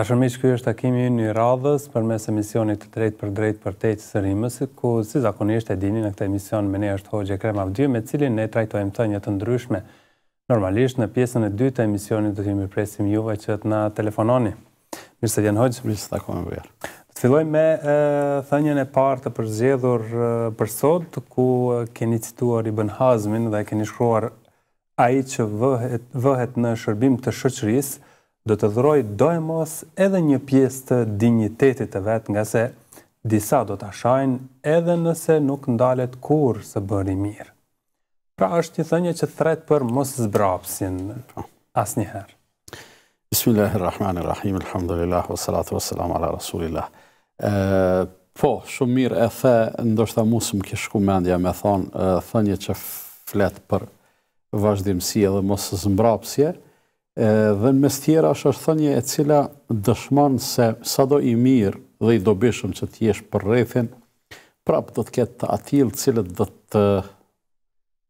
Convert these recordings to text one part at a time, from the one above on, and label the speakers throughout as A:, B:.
A: Dashërmish, kjo është takimi një radhës për mes emisionit të drejt për drejt për te që sërimës, ku si zakonisht e dini në këta emision me ne është Hoxha krem me cilin ne trajtojmë të një të ndryshme. Normalisht në pjesën e dy të emisionit të gjemi presim juve që të na telefononi. Mirë se vjen hoqë. Mirë se të takojmë vjerë. Të filloj me thënjën e partë të përzjedhur për sot, ku keni cituar i bën hazmin dhe keni shkruar aji që vëhet në shërbim të shëqërisë, do të dhëroj mos edhe një pjesë të dignitetit të vetë nga se disa do të shajnë edhe nëse nuk ndalet kur së bëri mirë. Pra është një thënje që thret për mos zbrapsin po. asë njëherë.
B: Bismillahirrahmanirrahim, alhamdulillah, wa salatu wa salam ala rasulillah. E, po, shumë mirë e the, ndoshta musë më kishku mendja me thonë, thënje që fletë për vazhdimësi edhe mos zbrapsje, dhe në mes tjera është është thënje e cila dëshmanë se sa do i mirë dhe i dobishëm që t'jesh për rethin, prapë do t'ket të atilë cilët dhe të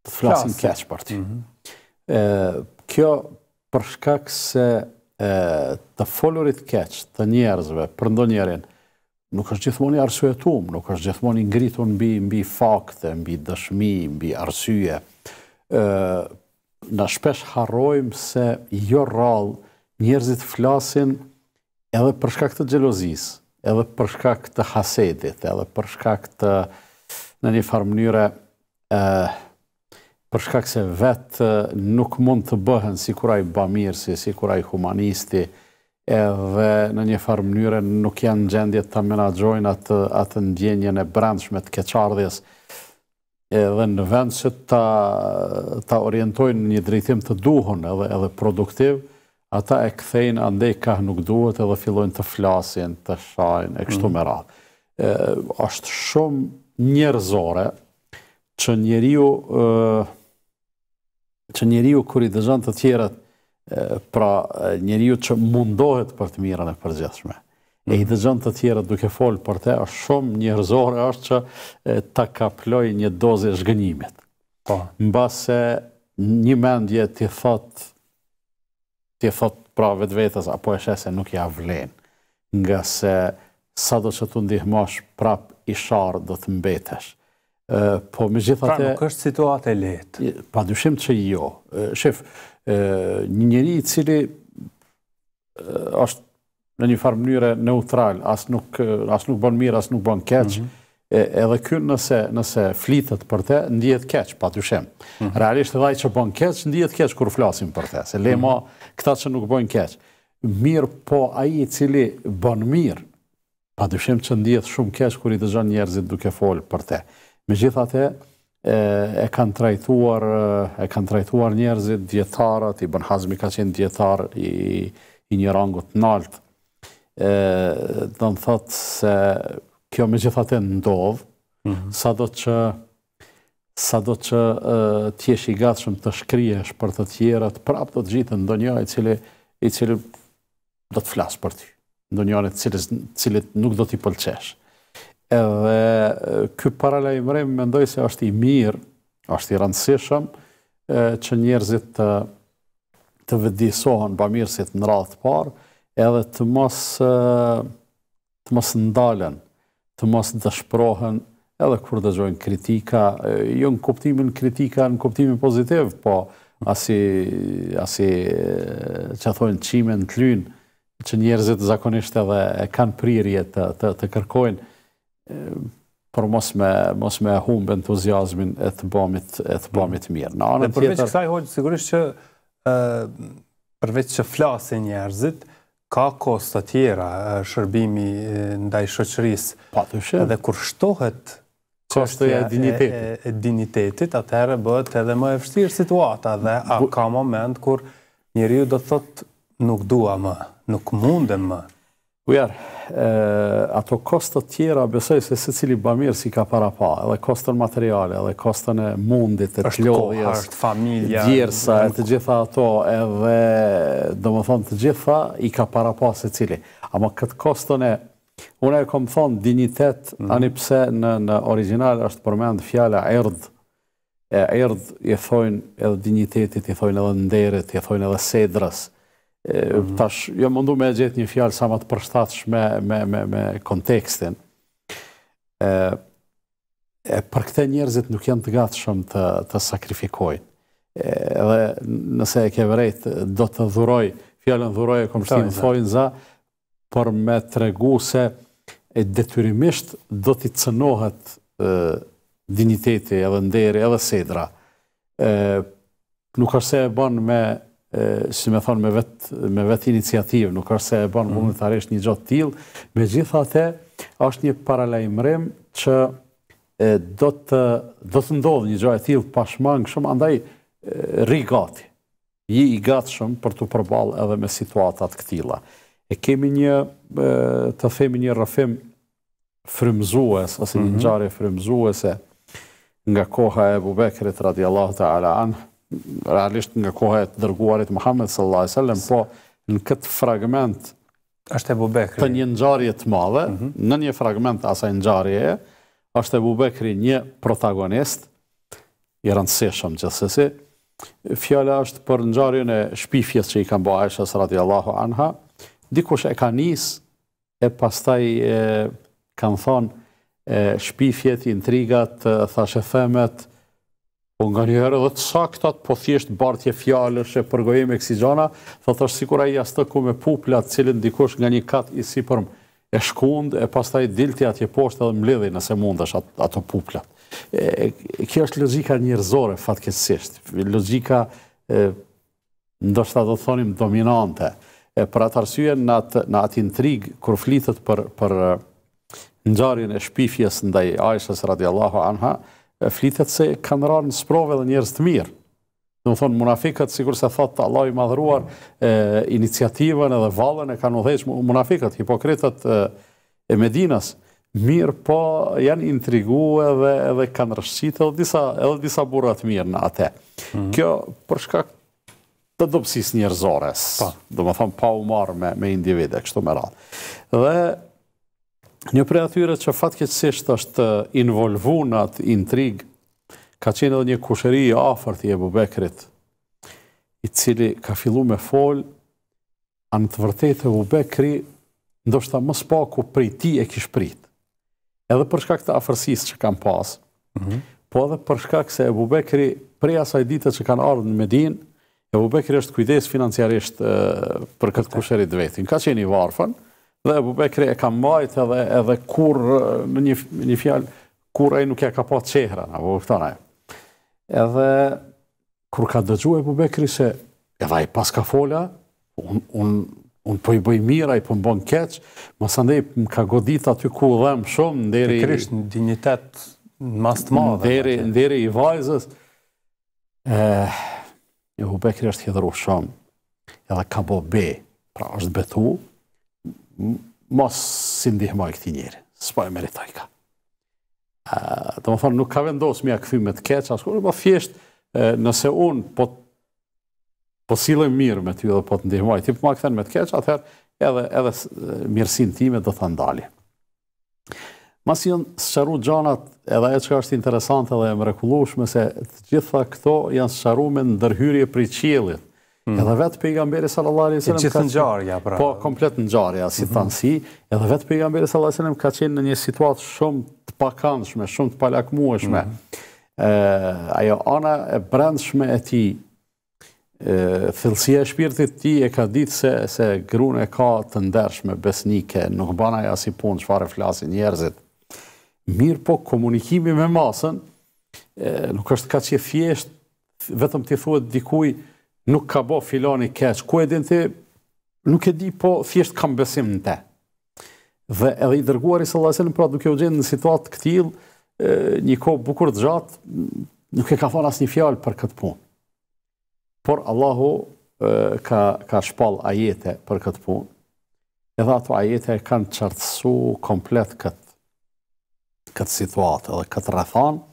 B: të flasin keqë për ti. Mhm. kjo përshkak se të folurit keqë të njerëzve për ndo njerën, nuk është gjithmoni arsuetum, nuk është gjithmoni ngritun mbi, mbi fakte, mbi dëshmi, mbi arsye, Në shpesh harrojmë se jo rrallë njerëzit flasin edhe për shkak të xhelozisë, edhe për shkak të hasedit, edhe për shkak të në një farë mënyre ë për shkak se vetë nuk mund të bëhen sikur ai bëmirësi, sikur ai humanisti, edhe në një farë mënyre nuk janë gjendje të menaxhojnë atë atë ndjenjën e brendshme të keqardhjes edhe në vend që ta orientojnë një drejtim të duhun edhe produktiv, ata e kthejnë andej kahë nuk duhet edhe fillojnë të flasin, të shajnë, e kështu mhm. me radhë. Ashtë shumë njerëzore që njeriu që njeriu kër i dëzën të tjeret pra njeriu që mundohet për të mirën e përgjithshme e i dëgjën të tjera duke folë për te, është shumë njërzore është që ta ka një dozë e shgënjimit. Në po. base një mendje të thot, të thot pra vetë vetës, apo e shese nuk ja vlenë, nga se sa do që të ndihmosh prap i sharë dhe të mbetesh. Po me gjithate... Pra nuk
A: është situatë e letë?
B: Pa dyshim që jo. Shif, një njëri cili është në një farë mënyre neutral, asë nuk bon mirë, asë nuk bon keqë, mhm. edhe kënë nëse flitet për te, ndijet keqë, pa të shemë. Mhm. Realisht e dhaj që bon keqë, ndijet keqë kur flasim për te, se lema mhm. këta që nuk bon keqë. Mirë po aji cili bën mirë, pa të shemë që ndijet shumë keqë kur i të gjanë njerëzit duke folë për te. Me gjitha te, e kanë trajtuar e kanë trajtuar njerëzit djetarët, i bën hazmi ka qenë djetarë i një rangët nalt do në thotë se kjo me gjithate ndovë, mhm. sa do që sa do që tjesh i gatshëm të shkryesh për të tjerat, prap do të gjithë ndo njëa i cili i cili do të flasë për ty, ndo njëa i cili nuk do t'i pëlqesh. Edhe kjo paralaj mërejmë me ndoj se është i mirë, është i rëndësishëm, që njerëzit të vëdisohën ba mirësit në të parë, edhe të mos të mos ndalen, të mos dëshprohen, edhe kur të gjojnë kritika, jo në kuptimin kritika, në kuptimin pozitiv, po asi asi që thonë qime në të lynë, që njerëzit zakonisht edhe e kanë prirje të, të, të kërkojnë, për mos me, mos me humbë entuziasmin e të bomit, e të bomit mirë. Në anë
A: tjetër... Përveç që flasin njerëzit, Ka kost të tjera shërbimi ndaj shëqëris. Pa të Dhe kur shtohet kost e dinitetit, atëherë bëhet edhe më efshtirë situata. Dhe a ka moment kur njëri ju do të thotë nuk dua më, nuk mundem më
B: Ujar, ato kostët tjera, besoj se se cili bëmirë si ka para pa, edhe kostën materiale, edhe kostën e mundit, e të lodhjes, është
A: familja, djersa, e
B: të gjitha ato, edhe, do më thonë, të gjitha, i ka para pa se cili. Ama këtë kostën e, unë e kom thonë, dignitet, mhm. anipse në, në original është përmend fjala erd, e erd i thojnë edhe dignitetit, i thojnë edhe nderit, i thojnë edhe sedrës, Mhm. Tash, jo mundu me e gjithë një fjallë sa më të përshtatsh me, me, me, kontekstin. E, e, për këte njerëzit nuk janë të gatë shumë të, të sakrifikojnë. E, dhe nëse e ke vërejt, do të dhuroj, fjallën dhuroj e kom shtimë të thojnë za, për me të regu se e detyrimisht do t'i cënohet e, digniteti edhe nderi edhe sedra. nuk është se e bon me si me thonë, me vetë iniciativë, nuk është se e banë mundë mhm. një gjatë tilë, me gjitha te, është një paralajmërim që do të ndodhë një gjatë tilë pashmangë shumë, andaj rri gati, ji i gatë shumë për të përbalë edhe me situatat këtila. E kemi një, të themi një rëfim frimzues, ose një mhm. gjare frimzuese, nga koha e bubekrit, radiallahu ta'ala anë, realisht nga kohë e të dërguarit Muhammed sallallahu alaihi wasallam, po në këtë fragment është Ebu Bekri. Të një ngjarje të madhe, mhm. në një fragment asaj ngjarje është e Bekri një protagonist i rëndësishëm gjithsesi. Fjala është për ngjarjen e shpifjes që i ka bërë Aisha radhiyallahu anha. Dikush e ka nis e pastaj e kanë thonë shpifjet, intrigat, thashë themet, Po nga një herë dhe të saktat, po thjesht bartje fjallësh e përgojim e kësi gjana, dhe të është sikura i asë të ku me puplat cilin dikush nga një kat i si përmë e shkund, e pas taj dilti atje poshtë edhe mledhe nëse mundesh ato puplat. Kjo është logika njërzore, fatkesisht. Logika, ndoshta do thonim, dominante. Për atë arsye në atë intrigë, kur flitët për nxarjen e shpifjes ndaj Aishës radiallahu anha, flitet se kanë rarë në sprove dhe njerës të mirë. Në më thonë, munafikët, sigur se thotë Allah i madhruar iniciativën edhe valën e kanë udheqë munafikët, hipokritët e Medinas, mirë po janë intrigu edhe kanë rëshqitë edhe disa burat mirë në ate. Mhm. Kjo përshka të dopsis njerëzores, po. dhe më thonë, pa u marë me individet, kështu më rratë. Dhe Një prej atyre që fatkeqësisht është involvu në atë intrigë, ka qenë edhe një kusheri i afërt i Ebu Bekrit, i cili ka fillu me folë, a në të vërtetë Ebu Bekri, ndoshta më spaku ku prej ti e kish prit. Edhe përshka këtë afërsisë që kam pasë, mhm. po edhe përshka këse Ebu Bekri prej asaj dite që kanë ardhë në Medinë, Ebu Bekri është kujdes financiarisht për këtë kusheri të vetin. Ka qenë i varfën, dhe Ebu Bekri e ka mbajt edhe, edhe kur në një, një fjalë, kur e nuk e ka po të qehra, në Edhe kur ka dëgju Ebu Bekri se edhe i pas ka folja, unë un, un po i bëj mira, i po më bon keq, më ande i më ka godit aty ku dhem shumë, deri Në krisht në dignitet në mas të madhe. i vajzës, e, Ebu Bekri është hidhru shumë, edhe ka bo be, pra është betu, mos si ndihmoj këti njëri, s'po e meritoj ka. Dhe më thonë, nuk ka mi a këthy me të keqë, asko, po në më thjesht, nëse unë po po silëm mirë me ty dhe po të ndihmoj, ti po ma këthen me të keqë, atëher edhe, edhe mirësin time do të ndali. Masë jënë sëqaru gjanat, edhe e që është interesante dhe e mrekulushme, se të gjitha këto janë sëqaru me ndërhyrje pri qilit, Mm. Edhe vetë pejgamberi sallallahu alaihi wasallam ka qenë ngjarja pra. Po komplet ngjarja, si mm si, edhe vetë pejgamberi sallallahu alaihi wasallam ka qenë në një situatë shumë të pakëndshme, shumë të palakmueshme. Ë mhm. ajo ana e brendshme e tij, ë fillësia e shpirtit të tij e ka ditë se se gruan e ka të ndershme, besnike, nuk bën ajo si punë çfarë flasin njerëzit. Mirë po komunikimi me masën, ë nuk është kaq e thjesht vetëm ti thuhet dikujt nuk ka bo filani keq, ku e din ti, nuk e di, po thjesht kam besim në te. Dhe edhe i dërguar i sëllasin, pra duke u gjenë në situatë këtil, një ko bukur të gjatë, nuk e ka fanë asë një fjallë për këtë punë. Por Allahu ka, ka shpal ajete për këtë punë, edhe ato ajete kanë qartësu komplet këtë, këtë situatë edhe këtë rëthanë,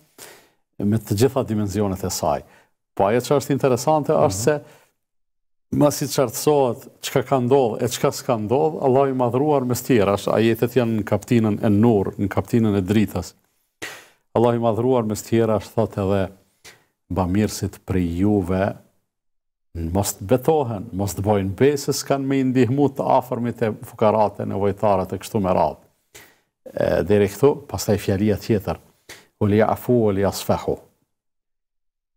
B: me të gjitha dimenzionet e sajë. Po aje që është interesante, është mhm. se mësi si qartësohet që ka ndodhë e që ka s'ka ndodhë Allah i madhruar me tjera është ajetet janë në kaptinën e nur, në kaptinën e dritas. Allah i madhruar me tjera është thot edhe ba mirësit për juve, mos të betohen, mos të bojnë besës, kanë me indihmu të afërmit e fukarate, në të kështu me radhë Dere këtu, pas taj fjalia tjetër, u li afu, u li asfehu,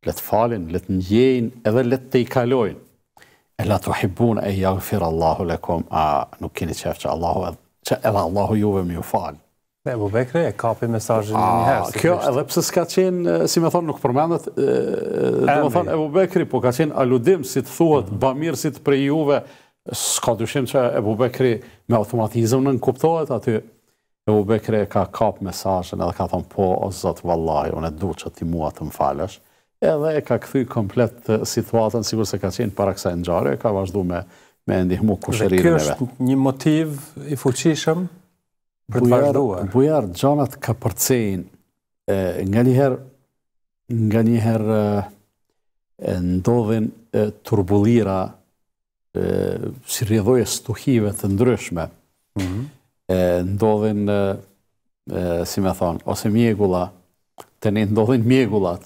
B: le të falin, le të ndjejn, edhe le të i kalojn. E la të hibbun e jagëfir Allahu lekom, a nuk kini qef që Allahu edhe, që edhe Allahu juve mi ju falin. E Ebu Bekri, e kapi mesajin një herë. A, kjo edhe pse s'ka qenë, si me thonë, nuk përmendet, dhe me thonë, Ebu Bekri, po ka qenë aludim, si të thuhet, mm -hmm. si të prej juve, s'ka dushim që Ebu Bekri me automatizëm në nënkuptohet, aty Ebu Bekri ka kap mesajin edhe ka thonë, po, o zëtë vallaj, unë e du që ti mua të më falësh, mm edhe e ka këthy komplet situatën, sigur se ka qenë para kësa në gjare, ka vazhdu me endihmu kushërinëve. Dhe kjo është
A: një motiv i fuqishëm
B: për të vazhduar? Bujar, gjanat ka përcejnë, nga njëherë, nga njëherë ndodhin turbulira si rjedhoje stuhive të ndryshme, mhm. ndodhin, si me thonë, ose mjegula, të një ndodhin mjegulat,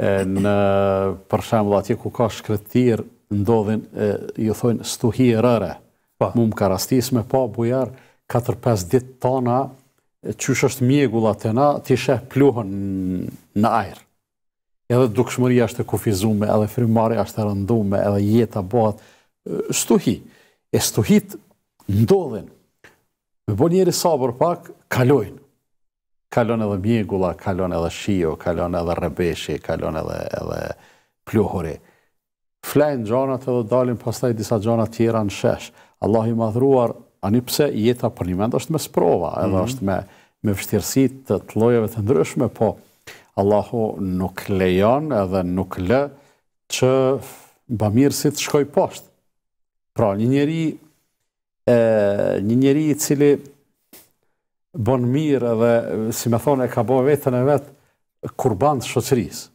B: në për dhe atje ku ka shkretir ndodhin ju thojnë stuhi rëre. Po. Mu më ka rastis me pa bujar 4-5 ditë tona qysh është mjegullat të na, ti sheh pluhën në ajrë. Edhe dukshmëria është e kufizume, edhe frimarja është e rëndume, edhe jeta bëhat stuhi. E stuhit ndodhin. Me bo njeri sabër pak, kalojnë kalon edhe mjegula, kalon edhe shio, kalon edhe rebeshi, kalon edhe, edhe pluhuri. Flajnë gjonat edhe dalin pastaj disa gjonat tjera në shesh. Allah i madhruar, ani pse jeta për një mend është me sprova, edhe mm -hmm. është me, me vështirësi të të lojeve të ndryshme, po Allahu nuk lejon edhe nuk lë që bëmirë si të shkoj poshtë. Pra, një njeri, e, një njeri i cili bon mirë edhe, si me thonë, e ka bo vetën e vetë kurban të shoqërisë.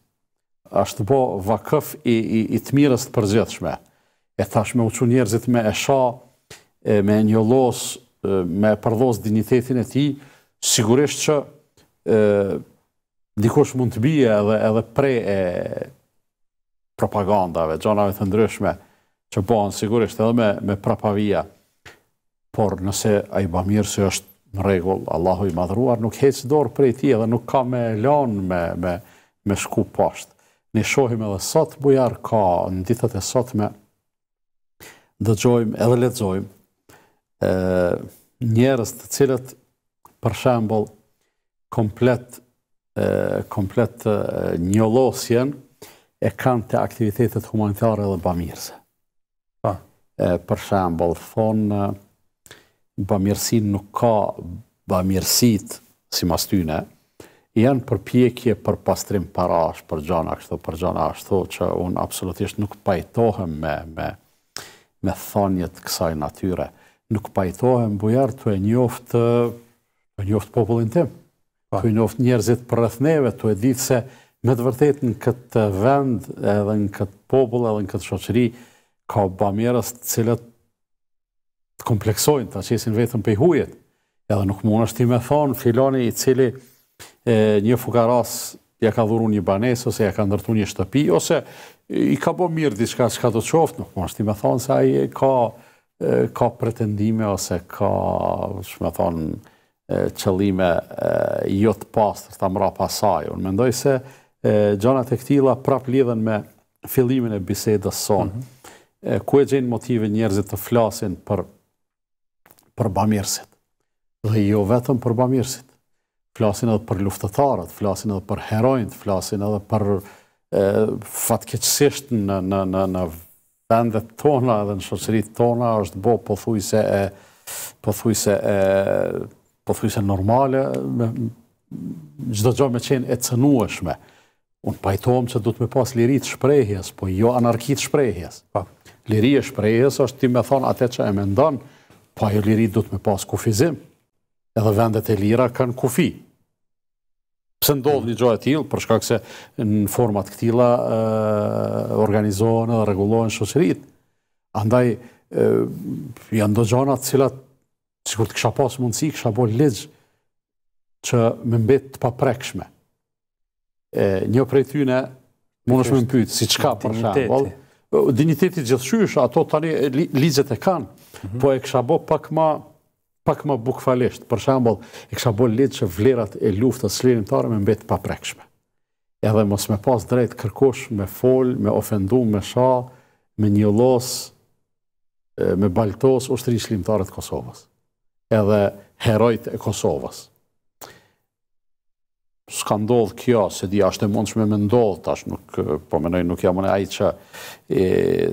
B: Ashtë bo vakëf i, i, i të mirës të përgjithshme. E tash me uqu njerëzit me esha, me një los, me përdoz dignitetin e ti, sigurisht që e, dikush mund të bia edhe, edhe pre e propagandave, gjanave të ndryshme, që banë sigurisht edhe me, me prapavija. Por nëse a i ba mirë se është në regull, Allahu i madhruar, nuk hec dorë prej ti edhe nuk ka me lan me shku pashtë. Në shohim edhe sot bujar ka, në ditët e sot me dëgjojmë edhe ledzojmë njerës të cilët për shembol komplet komplet njëlosjen e kanë të aktivitetet humanitare dhe bëmirëse. Po. Për shembol, thonë bëmjërësin nuk ka bëmjërësit si mas tyne, janë përpjekje për pastrim parash, për gjana kështu, për gjana ashtu, që unë absolutisht nuk pajtohem me, me, me thanjet kësaj natyre. Nuk pajtohem bujarë të e njoftë, të e njoftë popullin tim, të e njoftë njerëzit për rëthneve, të e ditë se me të vërtet në këtë vend, edhe në këtë popull, edhe në këtë shoqëri, ka bëmjërës cilët kompleksojnë, të qesin vetëm për hujet, edhe nuk mund është ti me thonë, filoni i cili një fukaras ja ka dhuru një banes, ose ja ka ndërtu një shtëpi, ose i ka bo mirë diçka shka shka të qoftë, nuk mund është ti me thonë, se a i ka pretendime, ose ka, shkë me thonë, qëllime jotë pasër, ta mra pasaj, unë mendoj se gjonat e këtila prap lidhen me filimin e bisedës sonë, mhm. ku e gjenë motive njerëzit të flasin për për bamirsit, Dhe jo vetëm për bamirsit. Flasin edhe për luftëtarët, flasin edhe për herojnët, flasin edhe për fatkeqësisht në, në, në, në vendet tona dhe në shoqërit tona është bo pëthujse e pëthujse e pëthujse normale gjdo gjo me qenë e cënueshme. Unë pajtojmë që du të me pas lirit shprejhjes, po jo anarkit shprejhjes. Po. Lirit e shprejhjes është ti me thonë atë që e mendonë po ajo liri du të me pas kufizim, edhe vendet e lira kanë kufi. Pse ndodhë një gjojë t'ilë, përshkak se në format këtila organizohen edhe regulohen shosirit. Andaj, janë do gjonat cilat, që kur të kësha pas mundësi, kësha bolë legjë, që me mbet të paprekshme. Një prej t'yne, mund është me mpytë, si qka përshamë, Dignitetit gjithshysh, ato tani ligjet e kanë, mhm. po e kësha bo pak ma pak më bukfalesht, për shambull, e kësha bo litë që vlerat e luftës slinim me mbetë paprekshme. Edhe mos me pas drejt kërkosh me fol, me ofendu, me sha, me një los, me baltos, ushtëri slinim të Kosovës. Edhe herojt e Kosovës s'ka ndodh kjo, se di ashtë e mund shme me ndodh, tash nuk, eh, po menoj, nuk jam unë ajtë që,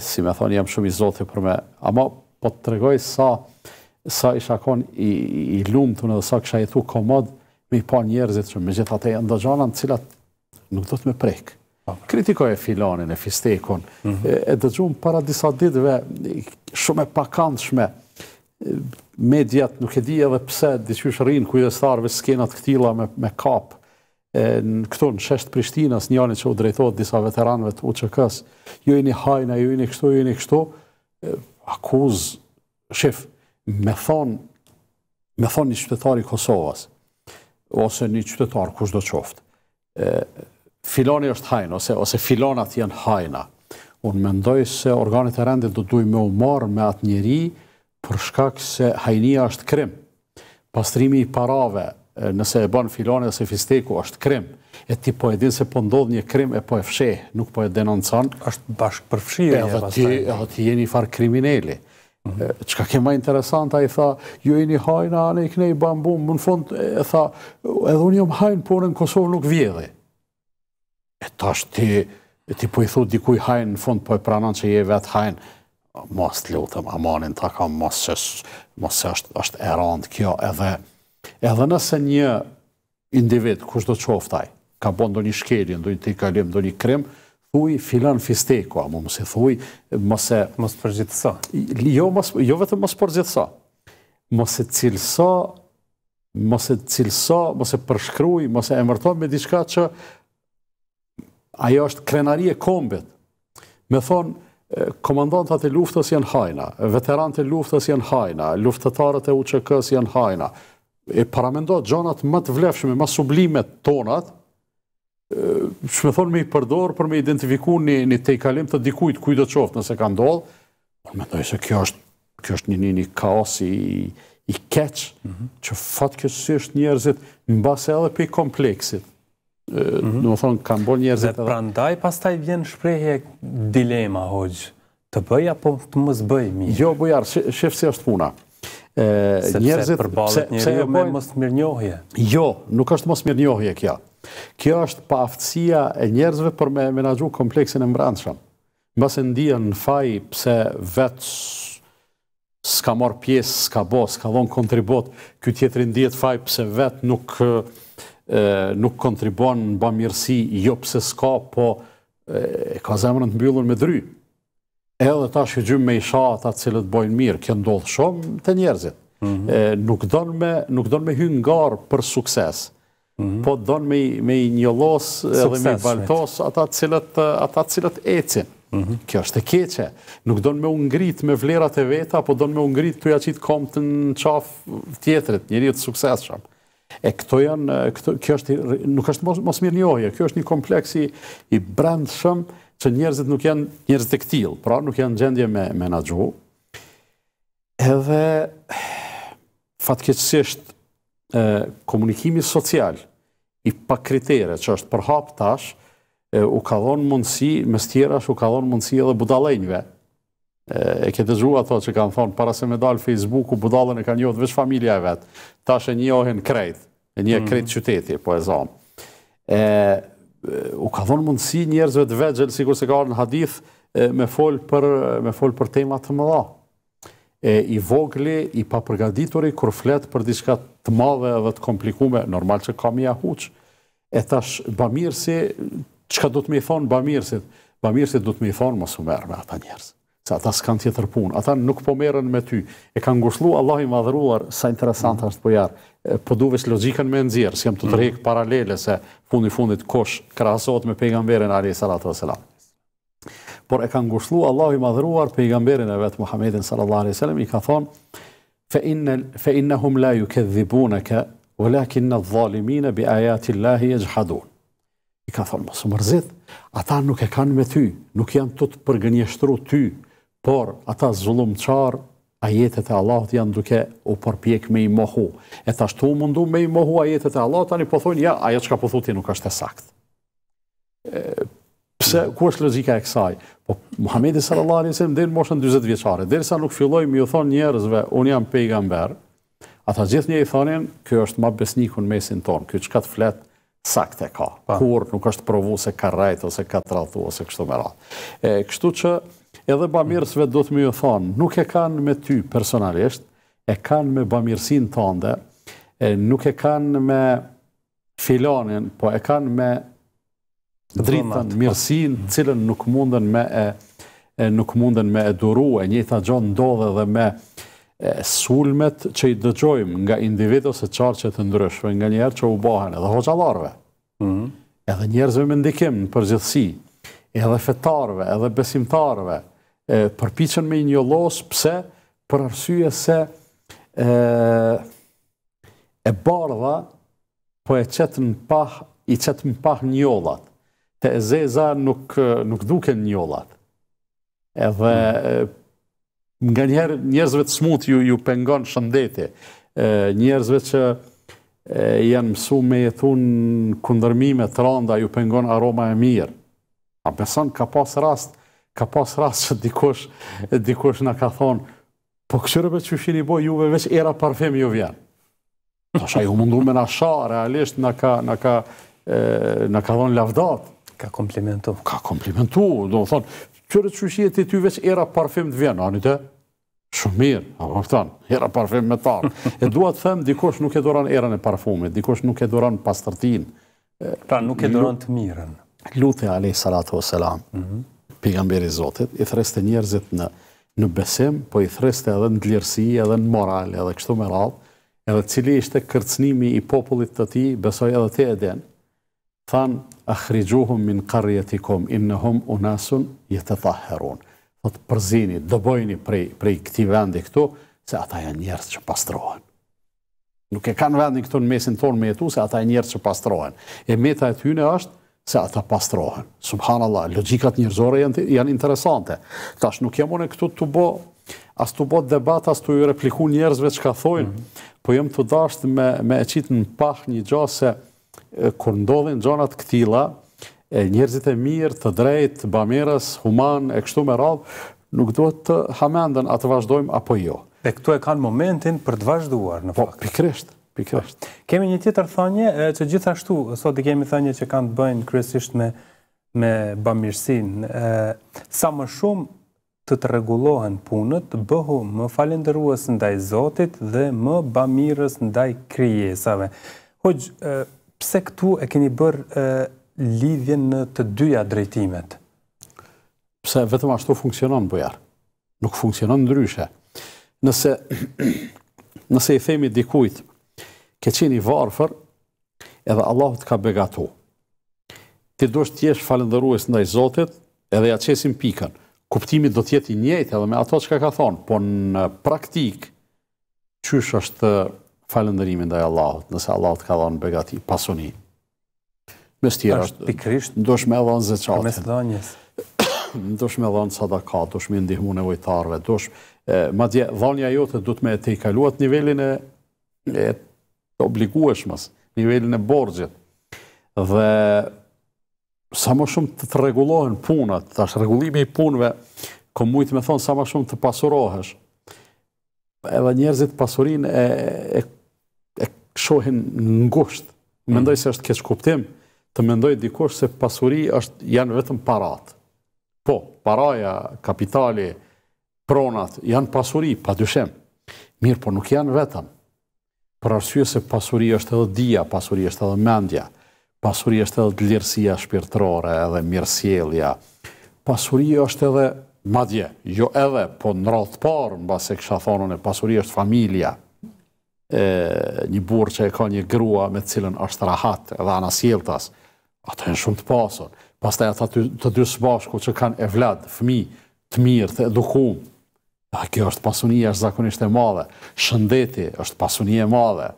B: si me thonë, jam shumë i zotë për me, ama po të tregoj sa, sa isha kon i, i lumë të në dhe sa kësha jetu komod, me i pa njerëzit që me gjitha të e ndëgjana cilat nuk do të me prek. Po. Kritikoj e filonin, e fistekon, mhm. e, dëgjum dëgjumë para disa ditëve shumë e pakantëshme, mediat nuk e di edhe pse diqysh rrinë kujdestarve skenat këtila me, me kapë, në këto në sheshtë Prishtinas, një anë që u drejtojtë disa veteranëve të UQK-s, ju jo jo jo e një hajna, ju e një kështu, ju e një kështu, akuzë, shif, me thonë, me thonë një qytetari Kosovas, ose një qytetar kushtë do qoftë, filoni është hajna, ose filonat jenë hajna, unë mendoj se organit e rendit do duj me umarë me atë njeri, përshkak se hajnia është krim, pastrimi i parave, nëse e bën filonë dhe se fisteku është krim, e ti po e din se po ndodhë një krim e po e fshehë, nuk po e denoncanë, është bashkë përfshirë. E dhe ti jeni farë kriminelli. Mhm. ke më interesanta, ai tha, ju e një hajnë, a ne i kënej bambu, më në fund, e tha, edhe unë jom hajnë, por në Kosovë nuk vjedhe. E ta është ti, e ti po i thu, dikuj hajnë në fund, po e pranon që je vetë hajnë, mos lutem, amanin ta kam, mos se është erand kjo edhe Edhe nëse një individ, kusht do qoftaj, ka bëndo një shkeri, do një të i kalim, do një krim, thuj filan fisteko, a mu mëse thuj, mëse... Mësë përgjithësa. Jo, mës, jo vetëm mësë përgjithësa. Mëse cilësa, mëse cilësa, mëse përshkruj, mëse emërton me diçka që ajo është krenari e kombit. Me thonë, komandantat e luftës janë hajna, veterant e luftës janë hajna, luftëtarët e uqëkës s janë hajna, e paramendo gjonat më të vlefshme, më sublimet tonat, që me thonë me i përdorë për me identifiku një te i kalim të dikujt kujtë të qoftë nëse ka ndodhë, por me ndojë se kjo është kjo është një një një kaos i i keq, mhm. që fatë kjo njerëzit në base edhe për i kompleksit. Në mhm. më thonë, kanë bol njerëzit edhe... Dhe prandaj, pas taj vjen shprejhje dilema, hoqë, të bëj apo të mëzbëj, mi. Jo, bujarë, shëfësi është puna njerëzit... Se përbalet njerëju me mos mirë njohje? Jo, nuk është mos mirë njohje kja. Kjo është paftësia e njerëzve për me menagju kompleksin e mbranëshëm. Mëse ndijën në faj pëse vetë s'ka marë pjesë, s'ka bo, s'ka dhonë kontribut, kjo tjetërin ndijët faj pëse vetë nuk nuk kontribon në bëmjërësi, jo pëse s'ka, po e ka zemërën të mbyllur me dry edhe ta shëgjim me isha ata cilët bojnë mirë, kjo ndodhë shumë të njerëzit. Mhm. Nuk donë me, don me hynë ngarë për sukses, mhm. po donë me, me i edhe me i baltos ata cilët, ata cilët ecin. Mhm. Kjo është e keqe. Nuk donë me ungrit me vlerat e veta, po donë me ungrit të jaqit kom të në qaf tjetërit, njëri të sukses shumë. E këto janë, kjo është, nuk është mos, mirë njohje, kjo është një kompleksi i brendë shumë, që njerëzit nuk janë njerëz të këtil, pra nuk janë gjendje me menagju, edhe fatkeqësisht komunikimi social i pakritere që është përhap tash, u ka dhonë mundësi, mes stjera shë u ka dhonë mundësi edhe budalenjve. E këtë gjua ato që kanë thonë, para se me dalë Facebooku, budalën e ka njohët vëshë familja e vetë, tash e njohën krejtë, e një mm. krejtë qyteti, po e zonë u ka dhonë mundësi njerëzve të vegjel, si kur se ka orë në hadith, me folë për, me për temat të mëdha. E i vogli, i papërgaditori, kur fletë për diska të madhe dhe të komplikume, normal që ka mija huqë, e tash bëmirësi, që ka du të me i thonë bëmirësit, bëmirësit du të me i thonë mos u me ata njerëzë se ata s'kan tjetër punë, ata nuk po merën me ty, e kanë ngushlu, Allah i madhruar, sa interesant mm. është po jarë, po duves logikën me nëzirë, s'kem të të mm. rekë paralele se fundi fundit kosh krasot me pejgamberin Ali Salatu dhe Por e ka ngushlu, Allah i madhruar, pejgamberin e vetë Muhammedin Salatu dhe i ka thonë, fe inne hum la ju këtë dhibune ke, la kinna dhalimine bi ajati lahi e gjhadun. I ka thonë, mos më rëzit, ata nuk e kanë me ty, nuk janë të të përgënjeshtru ty, por ata zullum qarë, a jetet e Allahot janë duke u përpjek me i mohu. E ta shtu mundu me i mohu a jetet e Allahot, ta një përthojnë, po ja, ajo që ka përthu po ti nuk është e saktë. Pse, ku është logika e kësaj? Po, Muhamedi sallallari se sëmë, dhe moshën 20 vjeqare, dhe nuk filloj me ju thonë njerëzve, unë jam pejgamber, ata gjithë një i thonin, kjo është ma besniku në mesin tonë, kjo që ka të fletë, sakt e ka. Kur nuk është provu se ka rajtë, ose ka të ose kështu me ratë. Kështu që, Edhe bëmirësve do të më ju thonë, nuk e kanë me ty personalisht, e kanë me bëmirësin të ndë, nuk e kanë me filonin, po e kanë me dritën, po. mirësin, cilën nuk mundën me e nuk munden me eduru, e njëta gjonë ndodhe dhe me sulmet që i dëgjojmë nga individu se qarë që të ndryshme, nga njerë që u bohen edhe hoxalarve, mhm. edhe njerëzve me ndikim në përgjithsi, edhe fetarve, edhe besimtarve, përpichen me një los, pse për arsye se e, bardha po e qetë në pah, i qetë në pah njollat, të e zeza nuk, nuk duke njollat. Edhe mm. nga njerë, njerëzve të smut ju, ju pengon shëndeti, njerëzve që janë mësu me jetun kundërmime të randa, ju pengon aroma e mirë. A beson ka pas rastë, ka pas rast që dikush, dikush në ka thonë, po këqyre për që shini boj, juve veç era parfemi ju vjenë. Ta shaj u mundu me në sha, realisht në ka, ka, ka dhonë lavdat. Ka komplimentu. Ka komplimentu, do më thonë, qërë të qëshje të ty veç era parfim të vjenë, anit të, Shumë mirë, a më po këtanë, era parfim me tarë. E të thëmë, dikosh nuk e doran erën e parfumit, dikosh nuk e doran pastërtin. Pra, nuk e doran të mirën. Lutë e Salatu Selam pejgamberi Zotit, i threste njerëzit në, në besim, po i threste edhe në dlirësi, edhe në moral, edhe kështu me radhë, edhe cili ishte kërcënimi i popullit të ti, besoj edhe te eden, than, a min qaryatikum innahum unasun, jetë të thaherun. Po të përzini, dëbojni prej, prej këti vendi këtu, se ata janë njerëz që pastrohen. Nuk e kanë vendin këtu në mesin tonë me jetu, se ata janë njerëz që pastrohen. E meta e tyne është, se ata pastrohen. Subhanallah, logikat njërzore janë, janë interesante. Tash nuk jam këtu të bo, as të bo debat, as të ju repliku njërzve që ka thojnë, po jem të dashtë me, me e qitë në pah një gjo se kur ndodhin gjonat këtila, e njerëzit e mirë, të drejtë, bamirës, human, e kështu me radhë, nuk duhet të hamendën atë vazhdojmë apo jo. E këtu e kanë momentin për të vazhduar në po, fakt. Po, pikrisht. Pikërisht. Kemi një tjetër thënie që
A: gjithashtu sot i kemi thënje që kanë të bëjnë kryesisht me me bamirësinë. sa më shumë të të rregullohen punët, bëhu më falendërues ndaj Zotit dhe më bamirës ndaj krijesave. Hoxh, pse këtu e keni bërë lidhjen në të dyja drejtimet?
B: Pse vetëm ashtu funksionon bojar? Nuk funksionon ndryshe. Nëse nëse i themi dikujt, ë ke qeni varëfër, edhe Allah të ka begatu. Ti do shtë tjesh falendërues ndaj Zotit, edhe ja qesim pikën. Kuptimit do tjeti njët, edhe me ato që ka ka thonë, po në praktik, qysh është falendërimin ndaj Allahot, nëse Allahot ka dhonë begati, pasoni. Mes tjera, ndosh me dhonë zeqatën. Mes dhonjës. Ndosh me dhonë sadaka, ndosh me ndihmu nevojtarve, ndosh, ma dje, dhonja jote du të me te i kaluat nivelin e, e obligueshmës, nivellin e borgjit, dhe sa më shumë të, të regulohen punët, të ashtë regulimi i punëve, ko mujtë me thonë sa më shumë të pasurohesh, edhe njerëzit pasurin e, e, e shohin ngusht, mm. mendoj se është keqë kuptim, të mendoj dikosh se pasuri është, janë vetëm paratë. Po, paraja, kapitali, pronat, janë pasuri, pa dyshem. Mirë, po nuk janë vetëm për arsye se pasuria është edhe dia, pasuria është edhe mendja, pasuria është edhe dlirësia shpirtërore edhe mirësielja, Pasuria është edhe madje, jo edhe, po në rrëth parë, në base kësha thonën e pasuria është familia, një burë që e ka një grua me cilën është rahat edhe anasjeltas, ato e në shumë të pasur. Pas të e ata të dy së bashku që kanë e vladë, fëmi, të mirë, të edukumë, A kjo është pasunia është zakonisht e madhe. Shëndeti është pasunia e madhe.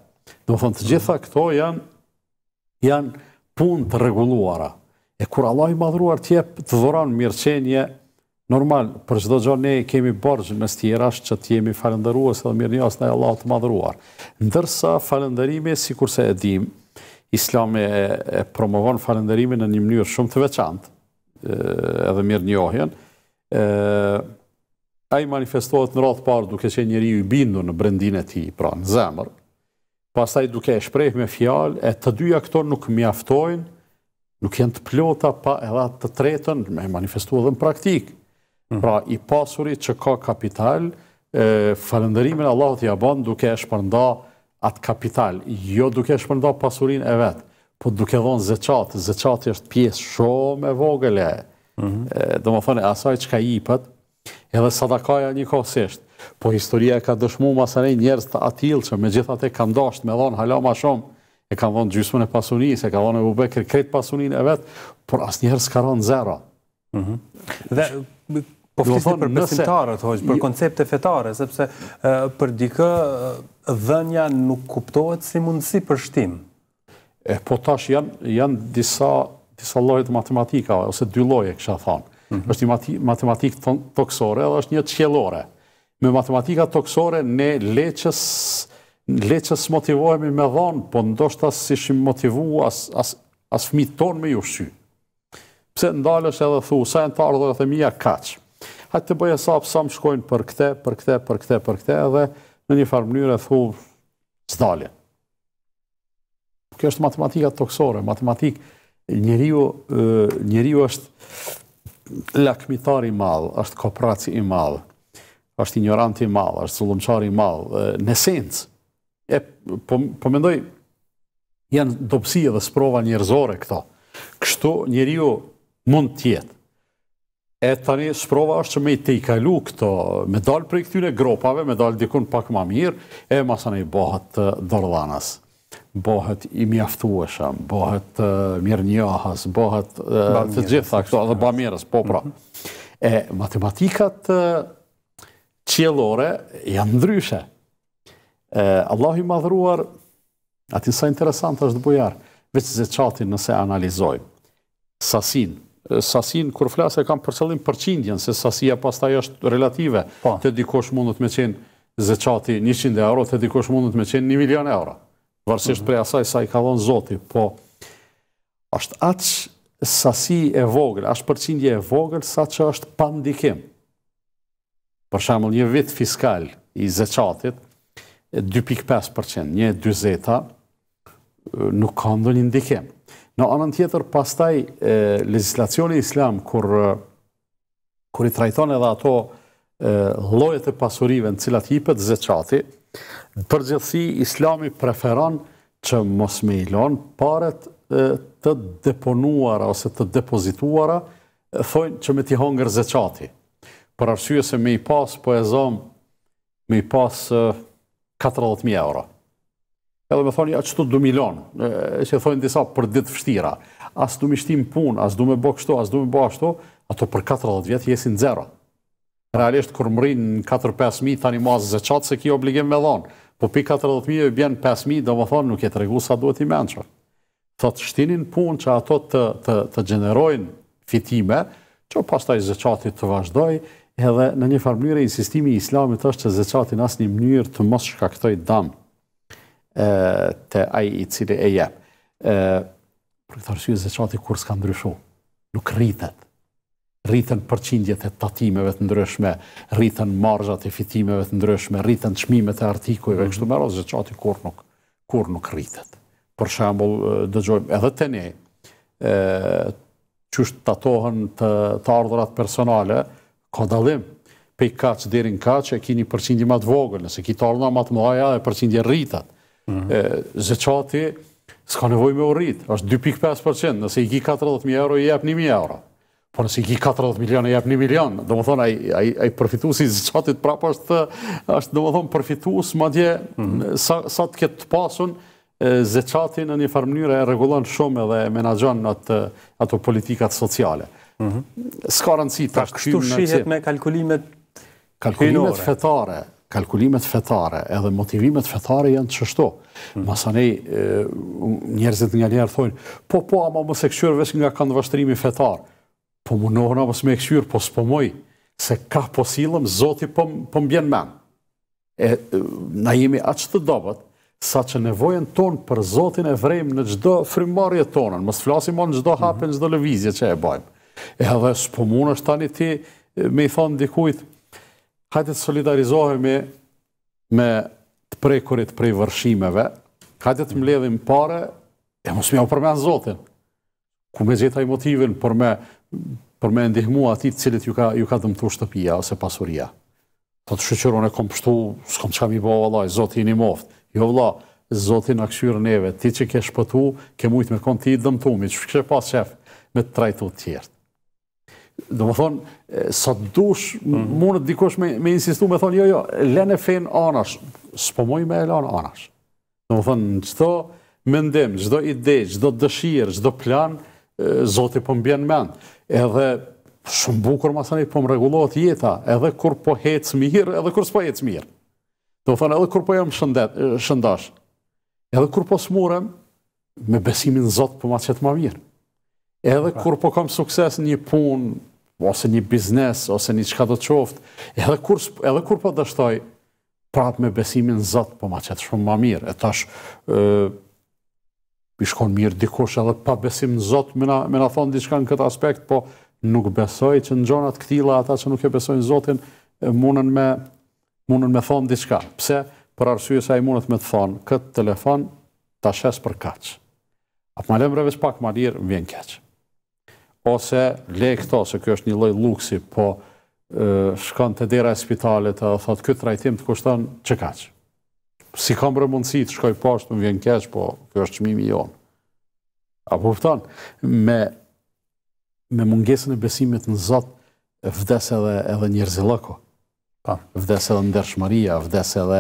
B: do thëmë të gjitha këto janë janë pun të reguluara. E kur Allah i madhruar tje të dhuran mirëqenje, normal, për gjithë do gjo ne kemi borgjë në stjera është që të jemi falëndëruës edhe mirë njës në Allah të madhruar. Ndërsa falëndërimi, si kurse e dim, Islam e promovon falëndërimi në një mënyrë shumë të veçantë, edhe mirë njohen, a i manifestohet në rrath parë duke që njëri ju bindu në brendin e ti, pra në zemër, pas i duke e shprejh me fjalë, e të dyja këto nuk mjaftojnë, nuk jenë të plota pa edhe atë të tretën, me i manifestohet dhe në praktikë. Hmm. Pra i pasurit që ka kapital, falëndërimin Allah të jabon duke e shpërnda atë kapital, jo duke e shpërnda pasurin e vetë, po duke dhonë zëqatë, zëqatë është pjesë shumë e vogële, hmm. dhe më thone, asaj që ka ipët, edhe sadakaja një kohësisht, po historie ka dëshmu masanej njerës të atilë që me gjithat e kanë dasht, me dhonë halama shumë, e kanë dhonë gjysmën e pasunis, e kanë dhonë e bubekër kretë pasunin e vetë, por asë njerës ka rënë zero. Mhm. Dhe
A: po fështë për besimtarët, për jo. koncepte fetare, sepse për
B: dikë dhenja nuk kuptohet si mundësi për shtim. Po tash janë disa lojët matematika, ose dy lojë, kësha thanë. Mhm. është një matematikë toksore edhe është një qelore. Me matematika toksore, ne leqës motivohemi me dhonë, po ndoshtë asë si shimë motivu, asë fmi tonë me ju shqy. Pse ndalës edhe thu, sa e në të ardhër dhe mija kaqë. Hajtë të bëjë sapë sa më shkojnë për këte, për këte, për këte, për këte, edhe në një farë mënyrë e thu, së Kjo është matematika toksore, matematikë, Njëriu është lakmitari i madh, është kooperaci i madh, është ignoranti i madh, është sullumçari i madh, në esenc. E po po mendoj janë dobësi edhe sprova njerëzore këto. Kështu njeriu mund të jetë e tani sprova është që me i te i kalu këto, me dalë për i këtyre gropave, me dalë dikun pak ma mirë, e në i bohat dërdhanës bohet i mjaftuëshëm, bohet mirë bëhet bohet të gjitha këto, dhe ba po pra. Mhm. E matematikat qjelore janë ndryshe. Allah i madhruar, ati sa interesant është bujarë, veç zë qatin nëse analizojmë. Sasin, sasin, kur flasë e kam përselim përçindjen, se sasia pas taj është relative, po. të dikosh mundët me qenë zëqati 100 euro, të dikosh mundët me qenë 1 milion euro varsisht prej asaj sa i ka dhonë zoti, po është atësh sasi e vogër, është përcindje e vogër, sa që është pandikim. Për shembull, një vit fiskal i zeqatit, 2.5%, një 20, nuk ka ndonjë një ndikim. Në anën tjetër, pastaj, legislacioni islam, kur i trajton edhe ato nështë, llojet e pasurive në cilat hipet zeqati, përgjithsi islami preferon që mos me ilon paret të deponuara ose të depozituara, thojnë që me t'i hongër zëqati, Për arsye se me i pas, po e zonë, me i pas 40.000 euro. Edhe me thonë, ja, të du milion, që e thonë disa për ditë fështira, asë du mi shtim pun, asë du me bë kështu, asë du me bë ashtu, ato për 40 vjetë jesin zero realisht kur mërin 4-5.000, tani mazë zëqatë se ki obligim me dhonë, po pi 40.000 e bjen 5.000, do më thonë nuk e të regu sa duhet i menqë. të shtinin punë që ato të gjenerojnë fitime, që pas taj zëqatit të vazhdoj, edhe në një farmënyre insistimi islamit është që zëqatin asë një mënyrë të mos shkaktoj dam të ai i cili e jep. Për këtë arsye zëqatit kur s'ka ndryshu, nuk rritet rritën përqindjet e tatimeve të ndryshme, rritën margjat e fitimeve të ndryshme, rritën qmimet e artikujve, mhm. kështu me rozë, që ati kur nuk, kur nuk rritët. Për shambull, dëgjojmë edhe të ne, që është tatohen të, të ardhurat personale, ka dalim, pej kacë dhe rin e ki një përqindje matë vogël, nëse ki të ardhurat matë mëdhaja, e përqindje rritët. Mhm. Zëqati, s'ka nevoj me u rritë, është 2.5%, nëse i ki 40.000 euro, i jep 1.000 euro. Po nësi ki 40 milion e jep 1 milion, do më thonë a i përfitu si zëqatit prapë është, është do më thonë përfitu së madje mhm. sa të këtë pasun, zëqatin në një farmënyre e regulon shumë edhe menagjon në ato politikat sociale. Mhm. Ska rëndësi të pra, këtë... Kështu shihet me
A: kalkulimet kënore? Kalkulimet
B: fetare, kalkulimet fetare edhe motivimet fetare janë qështu. Mhm. Masanej, njerëzit nga njerë thonë, po po ama mëse këqyrë vesh nga kanë fetarë. Po më nohën më mos me këshyrë, po së po se ka posilëm, zoti po më po bjenë menë. E na jemi atë që të dobet, sa që nevojen tonë për zotin e vrejmë në gjdo frimarje tonën, mos flasim o në gjdo hape, në mhm. gjdo levizje që e bajmë. E edhe s'po po tani ti me i thonë dikujtë, hajtë të solidarizohemi me të prekurit prej vërshimeve, hajtë të mledhim pare, e mos së me përmenë zotin, ku me gjitha i motivin për me për me ndihmu atit cilit ju ka, ju ka dëmëtu shtëpia ose pasuria. Të të shëqërën e kom pështu, s'kom kam i bo, Allah, zotë i një moftë. Jo, vla, zotë i në këshyrë neve, ti që ke shpëtu, ke mujtë me konë ti i dëmëtu, mi që kështë pas qef me të trajtu të tjertë. Dhe më thonë, sa të dush, mm. Mhm. të dikosh me, me insistu, me thonë, jo, jo, lene e fenë anash, s'po muj me e lanë anash. Dhe më thonë, në qëto mendim, qëto ide, qëto dëshirë, qëto planë, zoti po mbjen mend. Edhe shumë bukur po më thani po mrregullohet jeta, edhe kur po hec mirë, edhe kur s'po hec mirë. Do thonë edhe kur po jam shëndet, shëndosh. Edhe kur po smurem me besimin në Zot po ma çet më mirë. Edhe pra. kur po kam sukses në një punë ose një biznes ose një çka do të qoftë, edhe kur edhe kur po dështoj prap me besimin në Zot po ma çet shumë më mirë. E tash ë shkon mirë dikush edhe pa besim në Zot, me na thonë diçka në këtë aspekt, po nuk besoj që në gjonat këtila, ata që nuk e besojnë Zotin, munën me thonë diçka. Pse? Për arsye sa i munët me të thonë, këtë telefon të ashes për kaqë. Atë më lemë rëvesh pak më lirë, më vjen keqë. Ose le këto, se kjo është një loj luksi, po shkon të dera e spitalit, a thotë, këtë trajtim të kushton që kaqë si kam mundësi të shkoj pashtë më vjen keqë, po kjo është qëmimi jonë. A po pëtan, me, me mungesën e besimit në Zotë, vdes edhe, edhe njerëzilëko, vdes edhe ndershmëria, vdes edhe,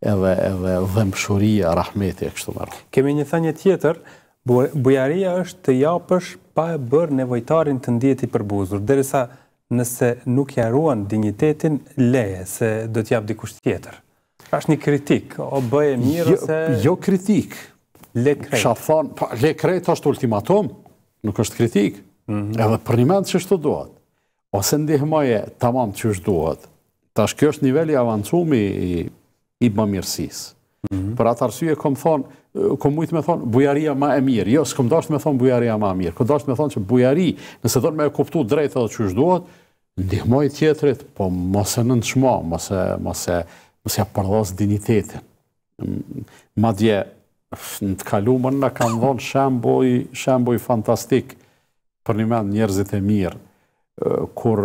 B: edhe, edhe dhemëshuria, rahmeti e kështu mërë. Kemi një thanje tjetër, bujaria
A: është të japësh pa e bërë nevojtarin të ndjeti përbuzur, dhe nëse nuk jaruan dignitetin leje se do t'jap dikush tjetër është një
B: kritik, o bëje mirë jo, ose... Jo kritik. Le krejt. Shë thonë, pa, le krejt është ultimatum, nuk është kritik. Mhm. Edhe për një mendë që është të duhet. Ose ndihmoje të mamë që është duhet. Ta është kjo është niveli avancumi i më mirësis. Mhm. Për atë arsye, kom thonë, kom mujtë me thonë, bujaria ma e mirë. Jo, s'kom dashtë me thonë bujaria ma e mirë. Kom dashtë me thonë që bujari, nëse thonë me e kuptu drejtë edhe që është duhet, ndihmoj tjetërit, po mëse nëndëshmo, mëse mësja përdoz dinitetin. Ma dje, në të kalumën në kam dhonë shemboj, shemboj fantastik për një men njerëzit e mirë, kur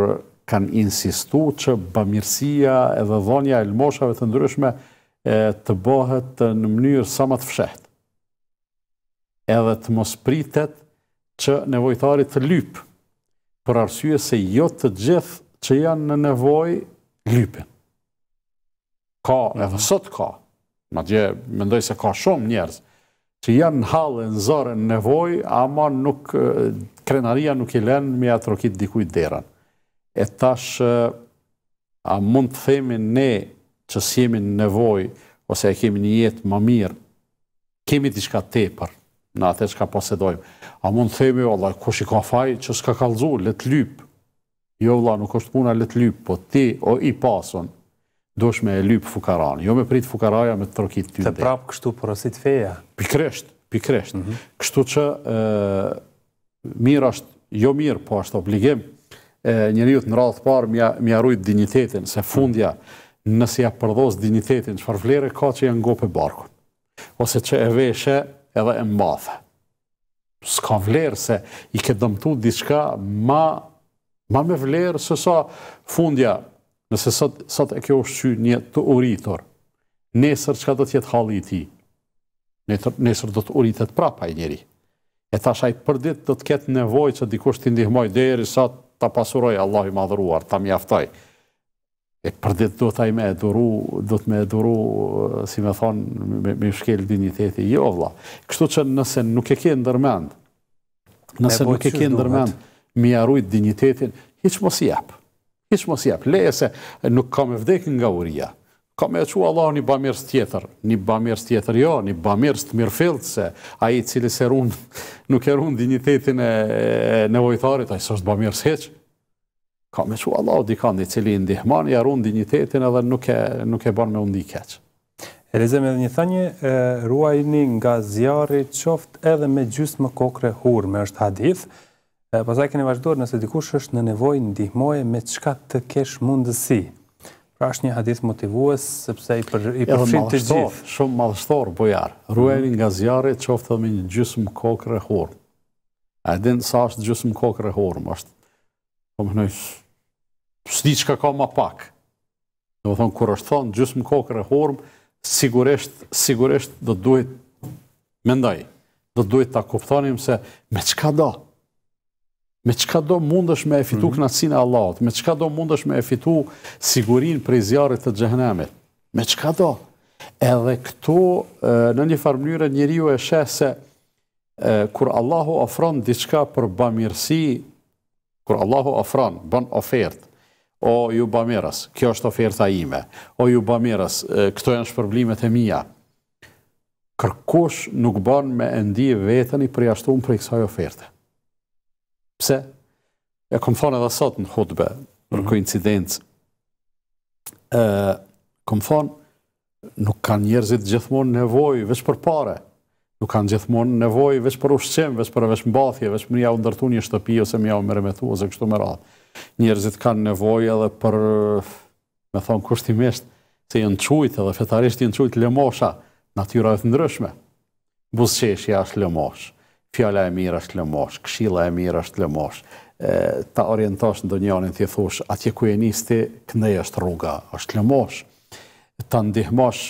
B: kanë insistu që bëmirësia edhe dhonja e lmoshave të ndryshme të bohet në mënyrë sa më të fshetë. Edhe të mos pritet që nevojtarit të lypë për arsye se jo të gjithë që janë në nevoj lypën ka, mhm. edhe sot ka, ma dje, mendoj se ka shumë njerëz, që janë në halë, në zore, në nevoj, ama nuk, krenaria nuk i lenë me atrokit dikuj deran. E tash, a mund të themi ne që si jemi në nevoj, ose e kemi një jetë më mirë, kemi të shka tepër, në atë që ka posedojmë. A mund të themi, ola, kush i ka faj, që s'ka kalzu, letë lypë. Jo, ola, nuk është puna letë lypë, po ti, o i pasonë, dosh me e lypë fukaran, jo me prit fukaraja me të trokit të të
A: prapë kështu porosit feja. Pikresht,
B: pikresht. Mhm. Kështu që mirë ashtë, jo mirë, po ashtë obligim, e, ju të në rathë parë mi arrujt dignitetin, se fundja nësi ja përdoz dignitetin, që farflere ka që janë ngopë e barkun, ose që e veshe edhe e mbathë. Ska vlerë se i ke dëmtu diçka ma me vlerë se sa fundja nëse sot, sot e kjo është që një të uritor, nesër që ka do tjetë halë i ti, nesër do të uritet prapa i njeri. E tashaj për dit do të ketë nevoj që dikush të ndihmoj deri sa të pasuroj Allah i madhuruar, të mjaftoj. E për dit do të aj me eduru, do të me eduru, si me thonë, me, me shkel digniteti, jo vla. Kështu që nëse nuk e ke ndërmend, nëse po nuk e ke ndërmend, mi arrujt dignitetin, hiq mos i Hishë mos jep, leje se nuk kam e vdek nga uria. Kam e që Allah një bëmjërës tjetër, një bëmjërës tjetër jo, një bëmjërës të mirë fillët se aji cili se runë, nuk e runë dignitetin e nevojtarit, a i sështë bëmjërës heqë. Kam e që Allah o dikandi cili ndihman, ja runë dignitetin edhe nuk e ban me undi keqë. lezem edhe një thënje, ruajni nga zjarit qoft edhe me gjysë më
A: kokre hurme, është hadith. Pasaj keni vazhdojrë nëse dikush është në nevojë ndihmoje me qka të kesh mundësi. Pra është një hadith motivues, sepse i përfrit të gjithë.
B: Shumë madhështorë, bojarë. Po Rueni nga zjarë, qoftë dhe një gjysë më kokë rehorë. A edhe sa është gjysë më kokë rehorë, më është, po më nëjë, pështi qka ka ma pak. Në më thonë, kur është thonë gjysë më kokë rehorë, sigurisht, sigurisht dhe duhet, mendaj, dhe duhet ta kuptonim se me qka do, me qka do mundësh me e fitu mm e Allahot, me qka do mundësh me e fitu sigurin për i zjarët të gjëhenemit, me qka do. Edhe këto, në një farë mënyre, njëri ju e shese, kur Allahu ofron diçka për bëmirësi, kur Allahu ofron, bën ofertë, o ju bëmirës, kjo është oferta ime, o ju bëmirës, këto janë shpërblimet e mija, kërkush nuk bën me endi vetën i përjashtun për i kësaj oferte. Pse? E kom thonë edhe sot në hudbe, në mm. koincidencë. Kom thonë, nuk kanë njerëzit gjithmonë nevoj, vesh për pare. Nuk kanë gjithmonë nevoj, vesh për ushqem, vesh për vesh mbathje, vesh më një avë ndërtu një shtëpi, ose më një avë mërë ose kështu më radhë. Njerëzit kanë nevoj edhe për, me thonë, kushtimisht, se jënë qujtë edhe fetarisht jënë qujtë lëmosha, natyra e të ndryshme. Buzqeshja është lëmoshë fjala e mirë është lëmosh, këshilla e mirë është lëmosh, ta orientosh në do të jethush, atje ku e njësti, këndëj është rruga, është lëmosh, ta ndihmosh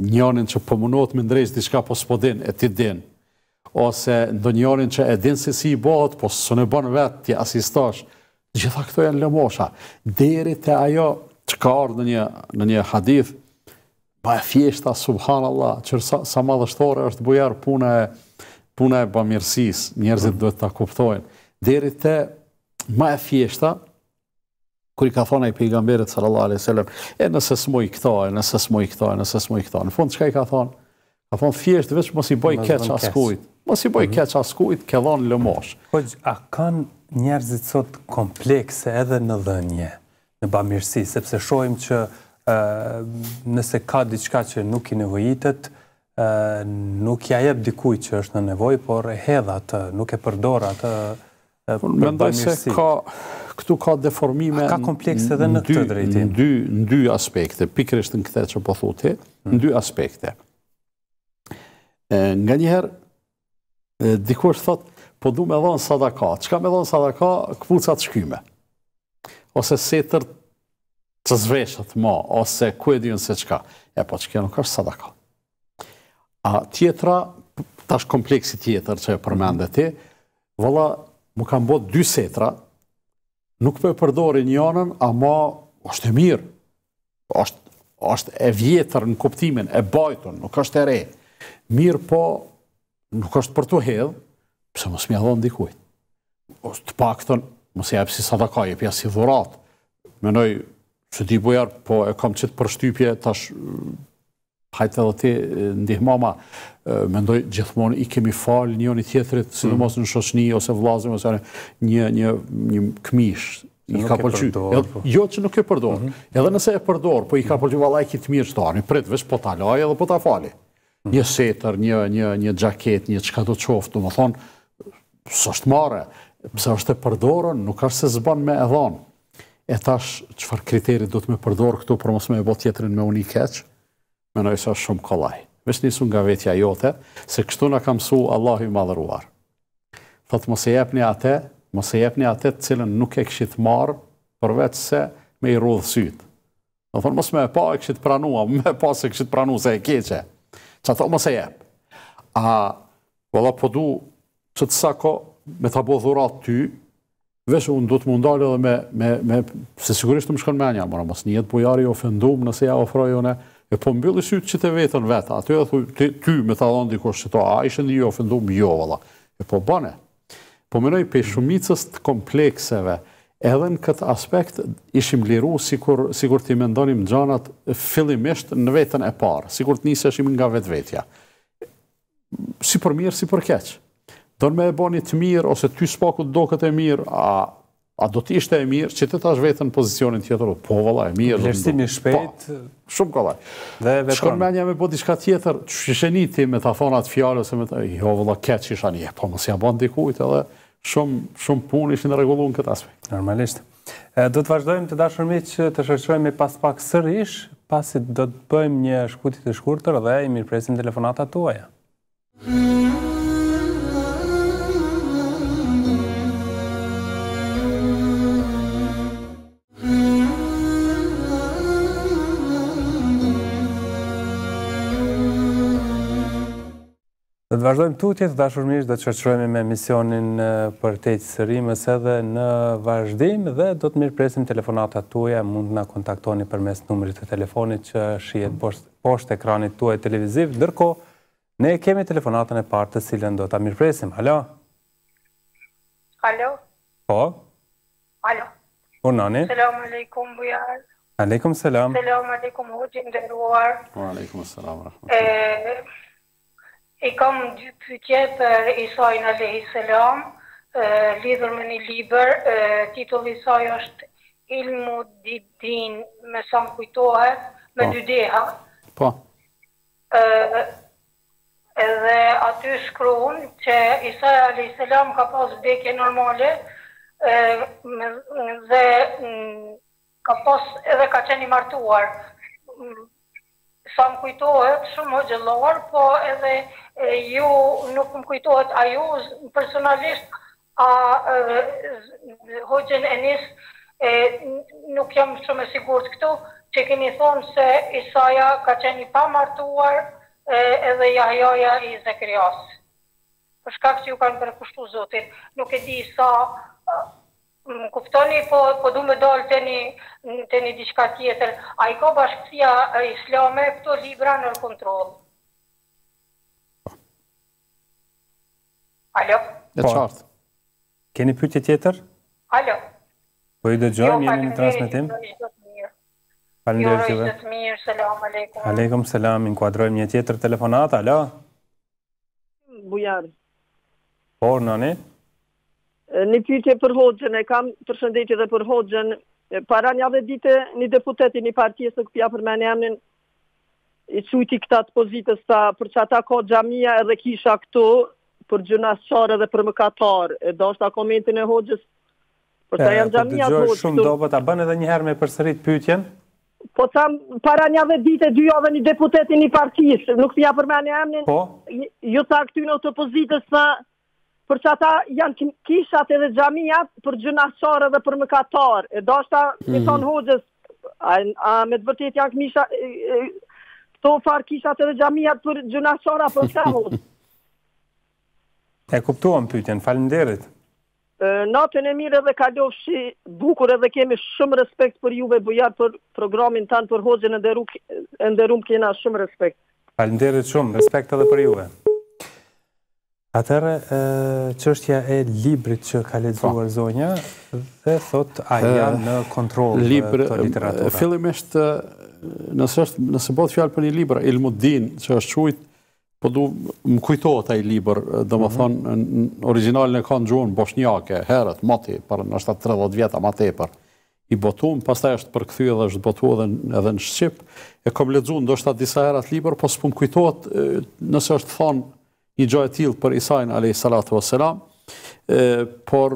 B: njënën që pëmunot po me ndrejsh diçka po s'podin e ti din, ose ndo që e din se si i bot, po së në bënë vetë, ti asistash, gjitha këto janë lëmosha. Deri të ajo që ka orë në një, në një hadith, ba e fjeshta, subhanallah, që sa, sa madhështore është bujarë puna e puna e bamirësis, njerëzit mhm. duhet të kuptojnë, deri të ma e fjeshta, kër i ka thonë i pejgamberit sallallahu alai sallam, e nëse s'moj këto, e nëse s'moj këto, e nëse s'moj këto, në fund, qëka i ka thonë? Ka thonë fjeshtë, veç mos i boj keq askujt, mos i boj mhm. keq
A: askujt, ke dhonë lëmosh. Hoq, po, a kanë njerëzit sot komplekse edhe në dhënje, në bamirësi, sepse shojmë që nëse ka diçka që nuk i nevojitet, nuk ja jep dikuj që është në nevoj, por e hedha të, nuk e përdor atë përbëmjërësit. mendoj se ka, këtu ka deformime në dy aspekte. A ka komplekse dhe në të drejtin?
B: Në dy aspekte, pikrështë në këte që pëthuti, po në hmm. dy aspekte. Nga njëherë, dikuj është thotë, po du me dhonë sadaka, që ka me dhonë sadaka, këpucat shkyme. Ose setër të zveshët ma, ose ku e dhjën se qka. E po që nuk është sadaka. A tjetra, tash kompleksi tjetër që e përmendet ti, vëlla, më kam botë dy setra, nuk për po përdori një anën, është e mirë, është e vjetër në koptimin, e bajton, nuk është e re. Mirë po, nuk është për të hedhë, pëse mësë mjë adhonë dikujtë. O të pak tënë, mësë jepë si sadaka, jepë ja si dhurat. Menoj, që di bujarë, po, po e kam qëtë përshtypje, tash hajtë edhe ti ndihmama, mendoj gjithmonë i kemi falë një një tjetërit, si në mos në shoshni, ose vlazim, ose një, një, një, një këmish, i ka pëlqy. Po. Jo që nuk e përdor, mhm. edhe nëse e përdor, po i ka pëlqy valaj kitë mirë qëtë arën, pritë vesh po ta lajë edhe po ta fali. Mhm. Një setër, një, një, një gjaket, një qka do qoftë, du më thonë, së është mare, pëse është e përdorën, nuk është se zban me edhonë. E tash, qëfar kriterit do të me përdorë këtu, për mos me e bo tjetërin me unë i me nëjë sa shumë kolaj. Vesh njësu nga vetja jote, se kështu në kam su Allah i madhëruar. Thotë mëse jepni atë, mëse jepni atë të cilën nuk e këshit marë, përvec se me i rudhë sytë. Në thonë, mëse me pa e këshit pranua, me pa se këshit pranua se e keqe. Qa thotë mëse jep. A, vëllë po du, që të sako me të bodhë dhurat ty, Vesh, unë du të mundalë edhe me, se sigurisht të më shkon me një, mëra mos njëtë bujari ofendum nëse ja ofrojone, e po mbëllë i sytë që të vetën vetë, aty e thujë, ty me të adhonë dikosh që to, a ishë një ofendu më jo, valla, e po bëne. Po mënoj, për shumicës të komplekseve, edhe në këtë aspekt, ishim liru si kur ti mendonim gjanat fillimisht në vetën e parë, si kur të njësë nga vetë Si për mirë, si për keqë. në me e bo një të mirë, ose ty spaku të do këtë e mirë, a A do të ishte e mirë që të tash vetën pozicionin tjetër? Po, valla, e mirë. Lërstimi shpejt. Po, shumë kolla. Dhe vetëron. Shkon me një me po diska tjetër, që shesheni ti me të thonat fjallë, ose me të, jo, valla, keq isha anje, po, mësë jam bëndi kujtë, edhe shumë, shumë punë ishë në regullu në këtë aspekt. Normalisht.
A: Do të vazhdojmë të dashërmi që të shërqojmë pas pak sërish, pasit do të bëjmë një shkutit të shkurtër dhe i mirë presim telefonata tuaja. Dhe të vazhdojmë tutje të dashurmish dhe të qërqërojmë me misionin për te të sërimës edhe në vazhdim dhe do të mirë presim telefonata tuja, mund nga kontaktoni për mes numërit të telefonit që shijet poshtë ekranit tuaj televiziv, dërko ne kemi telefonatën e partë të silën do të mirë presim. Halo? Halo? Po? Halo? Unë nani?
C: Selam aleikum bujarë.
A: Aleikum selam. Selam
C: aleikum hujin dhe Aleikum selam. Aleikum I kam dy pytje për Isajnë Alehi Selam, lidhur me një liber, titulli saj është Ilmu Didin, me sa më kujtohet, me po. dy deha. Po. E, edhe aty shkruun që Isajnë Alehi Selam ka pas beke normale, dhe ka pas edhe ka qeni martuar sa më kujtohet shumë o po edhe e, ju nuk më kujtohet a ju personalisht a, a hoqen e nis e, nuk jam shumë e sigur të këtu që kemi thonë se Isaja ka qeni pa martuar edhe jahjoja i zekrios. Përshka që ju kanë përkushtu zotit, nuk e di sa kuptoni po po du me dalë të një diçka tjetër a i ka bashkësia islame këto libra
D: në kontrol
A: alo e po, keni pyetje tjetër alo po i dhe gjojmë jo, jemi në transmitim Falem jo, rëjtë jo,
C: mirë, selam aleikum. Aleikum,
A: selam, inkuadrojmë një tjetër telefonat, alo? Bujarë. Por, nani?
D: Një pytje për hoxën, e kam përshëndetje dhe për Hoxhën, para një dhe dite një deputetin i partijës e këpja për menë emnin, i qujti këta të pozitës ta, për që ata ka gjamija edhe kisha këtu për gjuna shqare dhe për më katar, e do është ta komentin e hoxës,
A: për ta janë gjamija po të hodgjës. Shumë do, për po ta bënë edhe një herë me për sërit pytjen,
D: Po të para një dhe dite, dy avë një deputetin i partijës, nuk përja për me një emnin, po. ju ta aktynë në të pozitës, për që ata janë kishat edhe gjamiat për gjunasore dhe për mëkatar. E do shta, mm -hmm. thonë a, a, me të vërtet janë kisha, e, e, farë kishat edhe gjamiat për gjunasore për të hoxë.
A: e kuptuam pyten, falim
D: Natën e mire dhe kalofshi bukur edhe kemi shumë respekt për juve bujar për programin tanë për hoxën e ndërum kena shumë
A: respekt. Falim shumë, respekt edhe për juve. Atërë, që ështëja e librit që ka lezuar po. zonja dhe thot a janë në kontrol të literaturat?
B: Filim eshte, nëse bëtë fjallë për një libra, Ilmudin që është qujtë, po du më kujtoj i libra, dhe më thonë, në original në kanë gjuhën boshnjake, herët, mati, për nështë 30 vjeta, mati e për i botu, më pas taj është për edhe është botu edhe në Shqipë, e kom lezuar në do shtë atë disa herat libra, po së pëm kujtohet, nëse është ës një gjë e tillë për Isain alayhi salatu wassalam e por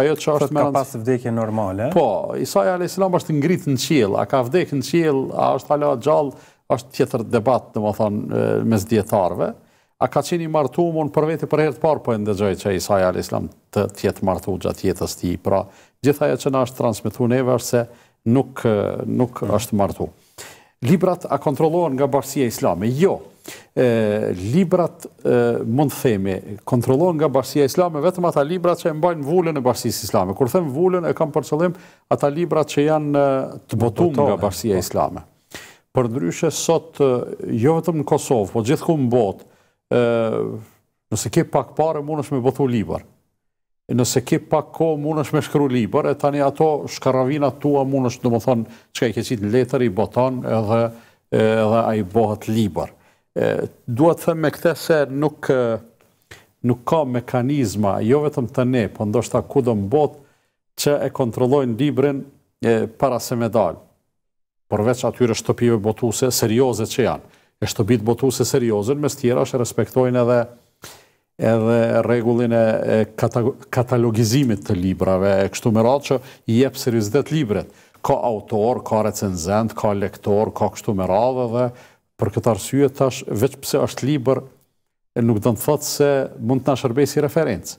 B: ajo çfarë më ka pas
A: vdekje normale po
B: Isa alayhis salam është ngrit në qiell a ka vdekur në qiell a është ala gjallë, është tjetër debat domethënë mes dietarëve a ka qenë i martuar on për vetë për herë të parë po e ndëgjoj që Isa alayhis salam të jetë martuar gjatë jetës tij pra gjithaja që na është transmetuar neve është se nuk nuk mm. është martuar librat a kontrollohen nga bashkia islame jo librat mund themi, kontrolon nga bashkësia islame, vetëm ata librat që e mbajnë vullën e bashkësia islame. Kur them vullën, e kam përqëllim ata librat që janë të botu nga bashkësia po. islame. Për ndryshe, sot, jo vetëm në Kosovë, po gjithë ku më botë, nëse ke pak pare, mund është me botu libar. Nëse ke pak ko, mund është me shkru libar, e tani ato shkaravina tua mund është, në më thonë, që ka i keqit në letër, i botan edhe a i bohët libar duhet të thëmë me këte se nuk, nuk ka mekanizma, jo vetëm të ne, po ndoshta ku do më botë, që e kontrollojnë librin para se me dalë. Përveç atyre shtëpive botuse, serioze që janë. E shtëpit botuse serioze, mes tjera është respektojnë edhe edhe regullin e, katalogizimit të librave, e kështu më ratë që i jepë serizitet libret. Ka autor, ka recenzent, ka lektor, ka kështu më ratë dhe, dhe për këtë arsye tash veç pse është libër e nuk do të thotë se mund të na shërbejë si referencë.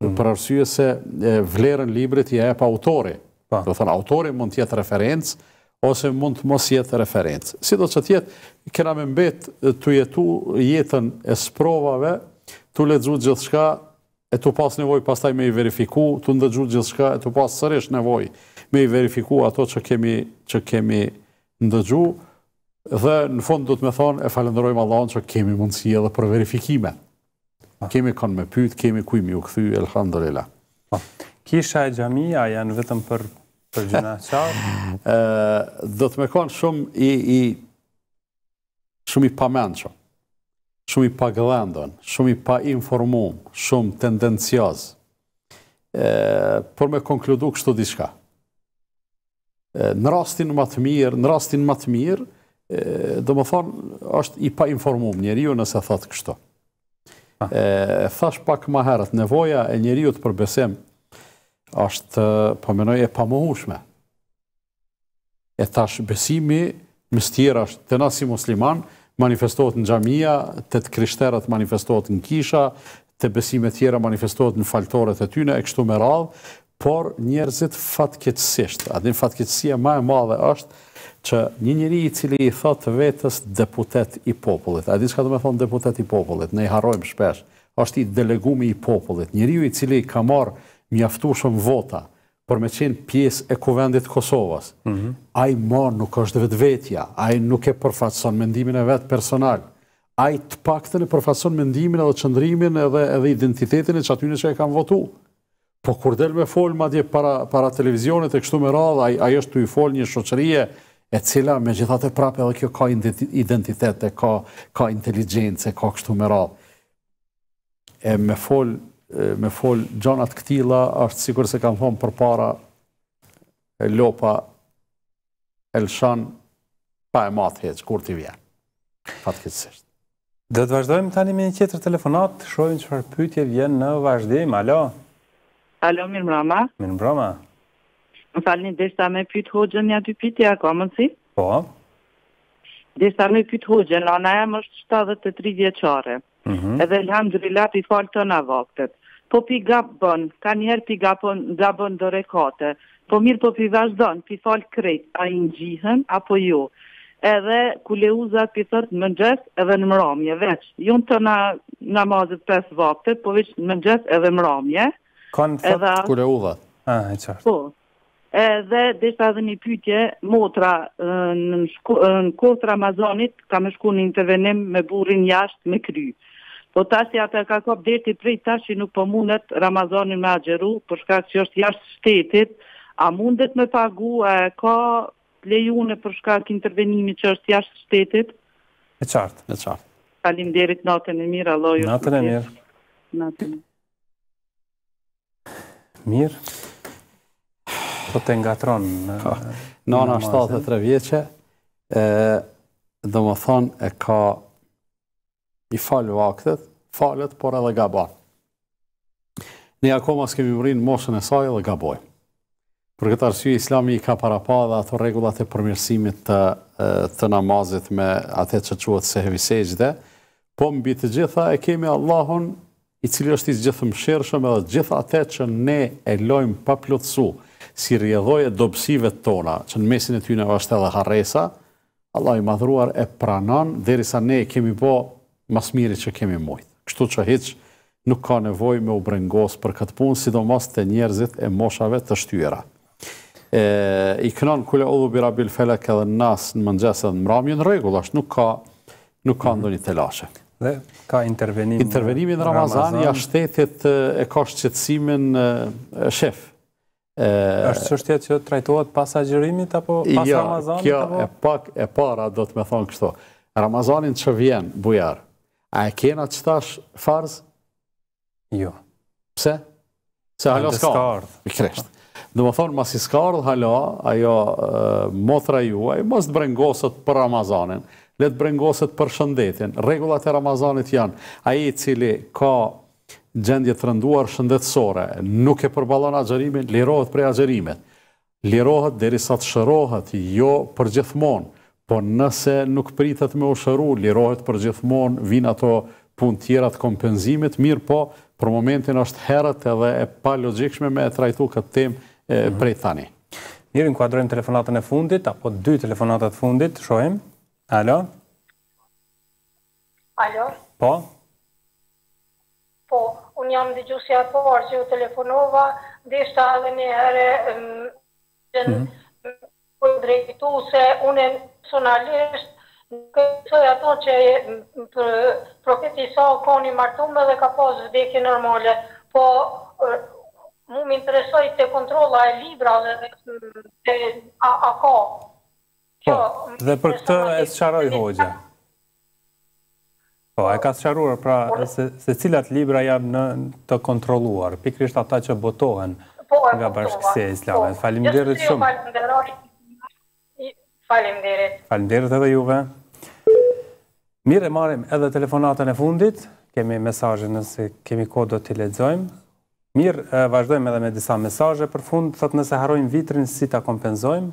B: Mm -hmm. Për arsye se e, vlerën librit i jep autori. Do thonë autori mund të jetë referencë ose mund të mos jetë referencë. Si do që tjetë, me mbet të jetu jetën e sprovave, të ledzhu gjithë shka, e të pas nevoj pas taj me i verifiku, të ndëgju gjithë shka, e të pas sërish nevoj me i verifiku ato që kemi, që kemi ndëgju. Dhe në fond do të me thonë, e falenderojmë Allahon që kemi mundësi edhe për verifikime. Ah. Kemi kanë me pytë, kemi kujmi u këthy, elhamdërila. Ah. Kisha e a janë vetëm për, për gjuna qarë? do të me konë shumë i, i, shumë i pamenqo, shumë i pagëdhendon, shumë i pa shumë tendenciazë, E, por me konkludu kështu diska. në rastin më të mirë, në rastin më të mirë, do më thonë, është i pa informum njeri ju nëse thotë kështu. Thash pak ma herët, nevoja e njeri ju të përbesim, është, po menoj e pamohushme. E thash, besimi, mështjera është, të nasi musliman, manifestohet në gjamia, të të krishterat manifestohet në kisha, të besime tjera manifestohet në faltoret e tyne, e kështu me radhë, por njerëzit fatketsisht, adin fatketsia ma e madhe është, që një njëri i cili i thotë vetës deputet i popullit, a di shka të me thonë deputet i popullit, ne i harojmë shpesh, është i delegumi i popullit, njëri i cili ka marë mjaftushëm vota për me qenë pjesë e kuvendit Kosovës, mhm. a i marë nuk është vetë vetja, a i nuk e përfaqëson mendimin e vetë personal, a i të pak të në mendimin edhe qëndrimin edhe identitetin e që atyne që e kam votu. Po kur del me folë, ma dje para televizionit, e kështu me radha, a i është të i folë një shoqërije, e cila me gjithate prapë edhe kjo ka identitete, ka, ka inteligence, ka kështu më radhë. E me fol, fol gjonat këtila, është sikur se kam thonë për para e lopa Elshan pa e matë heqë, kur t'i vjenë. Fatë këtë sështë.
A: Dhe të vazhdojmë tani me një qetër telefonat, shojmë që farë pytje vjenë në vazhdim, alo?
E: Alo, mirë rama. Mirë rama. Më falni, deshta me pyt hoxën një aty pyti, a ka mënësi? Po. Deshta me pyt hoxën, ona e më është 73 vjeqare. Mm -hmm. Edhe lëham dhrilat i falë të në vaktet. Po pi gabon, ka njerë pi gabon, gabon dhe Po mirë po pi vazhdon, pi falë krejt, a i në apo jo. Edhe ku le uzat pi thërt në mëngjes edhe në mëramje, veç. Jumë të në namazit 5 vaktet, po veç në mëngjes edhe mëramje.
A: Kanë edhe... ku le uzat? Ah, e
E: Po, edhe dhe desha dhe një pytje motra në, shku, në kotë Ramazanit ka me shku një intervenim me burin jasht me kry po ta si atë ka kop dherti prej ta nuk po mundet Ramazanin me agjeru për shkak që është jasht shtetit a mundet me pagu a e ka lejune për shkak kë intervenimi që është jasht shtetit
B: e qartë e qartë
E: Kalim derit natën e mirë, aloj. Natën e mirë. Natën e
A: mirë. Mirë. Po të po,
B: në... Nona 73 vjeqe, dhe më thonë e ka i falë vaktet, falët, por edhe gabar. Ne akoma s'kemi mërinë moshën e saj dhe gaboj. Për këtë arsye, islami i ka pa dhe ato regullat e përmirësimit të, të namazit me atë që quatë se dhe, po mbi të gjitha e kemi Allahun i cilë është i gjithë më edhe gjitha atë që ne e lojmë pa plotësu, si rjedhoj e dopsive tona, që në mesin e ty në vashtë edhe haresa, Allah i madhruar e pranon, dheri sa ne kemi bo mas mirë që kemi mojtë. Kështu që heq nuk ka nevoj me u brengos për këtë punë, sidomos të njerëzit e moshave të shtyra. I kënon kule odhu bira bil felek edhe nas në mëngjeset dhe në mramjën regullash, nuk ka, nuk ka ndoni telashe. Dhe ka intervenimin në Ramazan, Ramazan, ja shtetit e ka shqetsimin e, shef, është qështja që trajtohet
A: pas agjërimit apo pas jo, Ramazanit? Kjo e
B: pak e para do të me thonë kështo. Ramazanin që vjen, bujar, a e kena qëtash farz? Jo. Pse? Se halo s'ka ardhë. I kreshtë. Dhe me thonë, mas i s'ka ardhë halo, ajo motra juaj, mos të brengosët për Ramazanin, le të brengosët për shëndetin. Regullat e Ramazanit janë, aji cili ka gjendje të rënduar shëndetsore, nuk e përbalon agjerimin, lirohet prej agjerimet, lirohet dheri sa të shërohet, jo përgjithmon, po nëse nuk pritet me u shëru, lirohet përgjithmon, vinë ato pun tjera të kompenzimit, mirë po, për momentin është herët edhe e pa logikshme me e trajtu këtë tem mhm. prej tani. Mirë,
A: në kuadrojmë telefonatën e fundit, apo dy telefonatët fundit, shohem. Alo? Alo? Po?
C: Po, unë jam dhe gjusja parë që ju telefonova, dhe shta dhe një herë që në mhm. për drejtu se unë personalisht në kësoj ato që për profeti sa ka koni martume dhe ka pas vdekje normale, po mu më interesoj të kontrola e libra dhe dhe dhe a ka.
A: Po, dhe për këtë e së qaroj hoqja. Po, e ka sharuar pra se, se cilat libra janë në të kontroluar, pikrisht ata që botohen po, e, nga bashkësia po. islame. Po, Faleminderit shumë.
C: Faleminderit.
A: Faleminderit edhe juve. Mirë marim edhe telefonatën e fundit, kemi mesajë nëse kemi kodë do t'i ledzojmë. Mirë, vazhdojmë edhe me disa mesajë për fund, thotë nëse harojmë vitrin, si ta
B: kompenzojmë?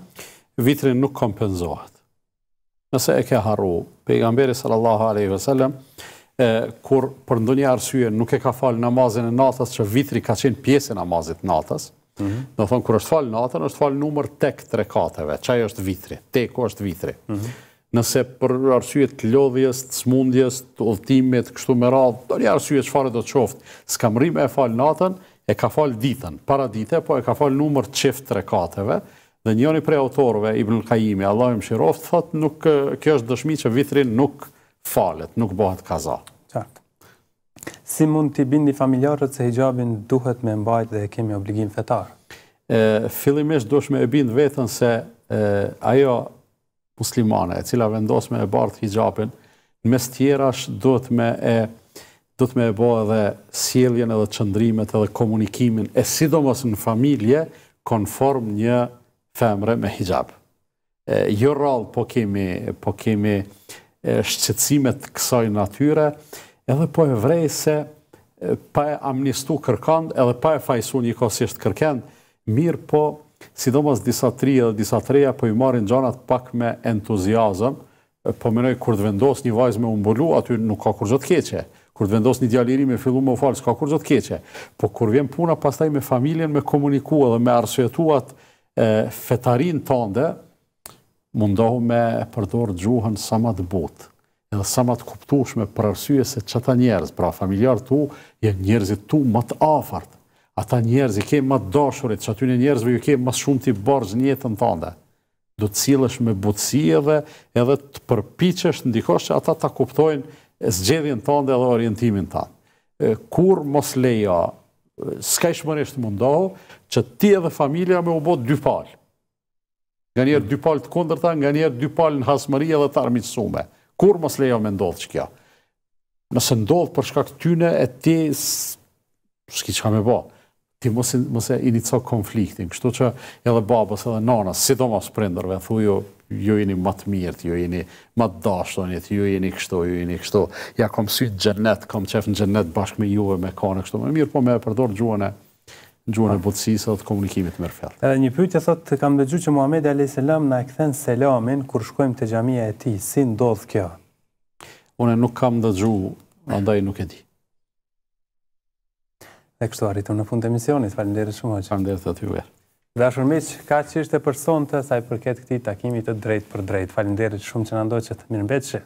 B: Vitrin nuk kompenzohet nëse e ke harru pejgamberi sallallahu alaihi wasallam kur për ndonjë arsye nuk e ka fal namazin e natës që vitri ka qenë pjesë e namazit natës mm do thon kur është fal natën është fal numër tek tre kateve, çaj është vitri tek është vitri mhm. nëse për arsye të lodhjes të smundjes të udhtimit kështu me radh doni arsye çfarë do të s'ka mërim e fal natën e ka fal ditën para ditë po e ka fal numër çift tre kateve, Dhe njëri prej autorëve Ibn Kajimi, Allahu më shiroft, thot nuk kjo është dëshmi që vitrin nuk falet, nuk bëhet kaza. Qartë.
A: Si mund t'i bindi familjarët se hijabin duhet me mbajt dhe kemi obligim fetar?
B: Fillimisht duhet me e bind vetën se e, ajo muslimane e cila vendos me e bartë hijabin, në mes tjerash duhet me e duhet me e bo edhe sieljen edhe qëndrimet edhe komunikimin e sidomos në familje konform një femre me hijab. Jo rral po kemi po kemi shqecimet të kësaj natyre, edhe po e vrej se pa e amnistu kërkand, edhe pa e fajsu një kosisht kërkend, mirë po, sidomos disa tri edhe disa treja, po i marin gjanat pak me entuziazëm, po menoj, kur të vendos një vajzë me umbulu, aty nuk ka kur gjotë keqe, kur të vendos një djaliri me fillu me falës, ka kur gjotë keqe, po kur vjen puna pastaj me familjen, me komuniku dhe me arsuetuat, fetarin tënde mundohu me përdorë gjuhën sa ma të botë edhe sa ma të kuptushme për arsye se qëta njerëz, pra familjarë tu, jenë njerëzit tu më të afartë. Ata njerëz i kemë më të dashurit, që aty një njerëzve ju kemë më shumë të barëz të tënde. Do të cilësh me butësie dhe edhe të përpichesh ndikosh që ata ta kuptojnë zgjedhin tënde dhe orientimin tënde. Kur mos leja s'ka i shmëresht mundohu, që ti edhe familja me u botë dy palë. Nga njerë dy palë të kondërta, nga njerë dy palë në hasmëri edhe të armitsume. Kur mos lejo me ndodhë që kja? Nëse ndodhë përshka këtyne, e ti s'ki që ka me botë. Ti mos e inico konfliktin, kështu që edhe babës edhe nanës, si do mos prinderve, thuju, ju jeni më të mirë, ju jeni më të dashur, ju jeni kështu, ju jeni kështu. Ja kam sytë xhenet, kam çef në xhenet bashkë me ju me kanë kështu. Më mirë po më e përdor gjuhën e gjuhën e ah. butësisë ose të komunikimit më
A: Edhe një pyetje thotë kam dëgjuar që Muhamedi alayhis salam na e kthen selamën kur shkojmë te xhamia e tij. Si ndodh kjo?
B: Unë nuk kam dëgju, andaj nuk e di. kështu arritëm në fund të emisionit. Faleminderit shumë. Faleminderit aty.
A: Da shumë që ka që ishte për sonë të saj përket këti takimi të drejt për drejt. Falinderit shumë që në ndoqët. Mirë me që.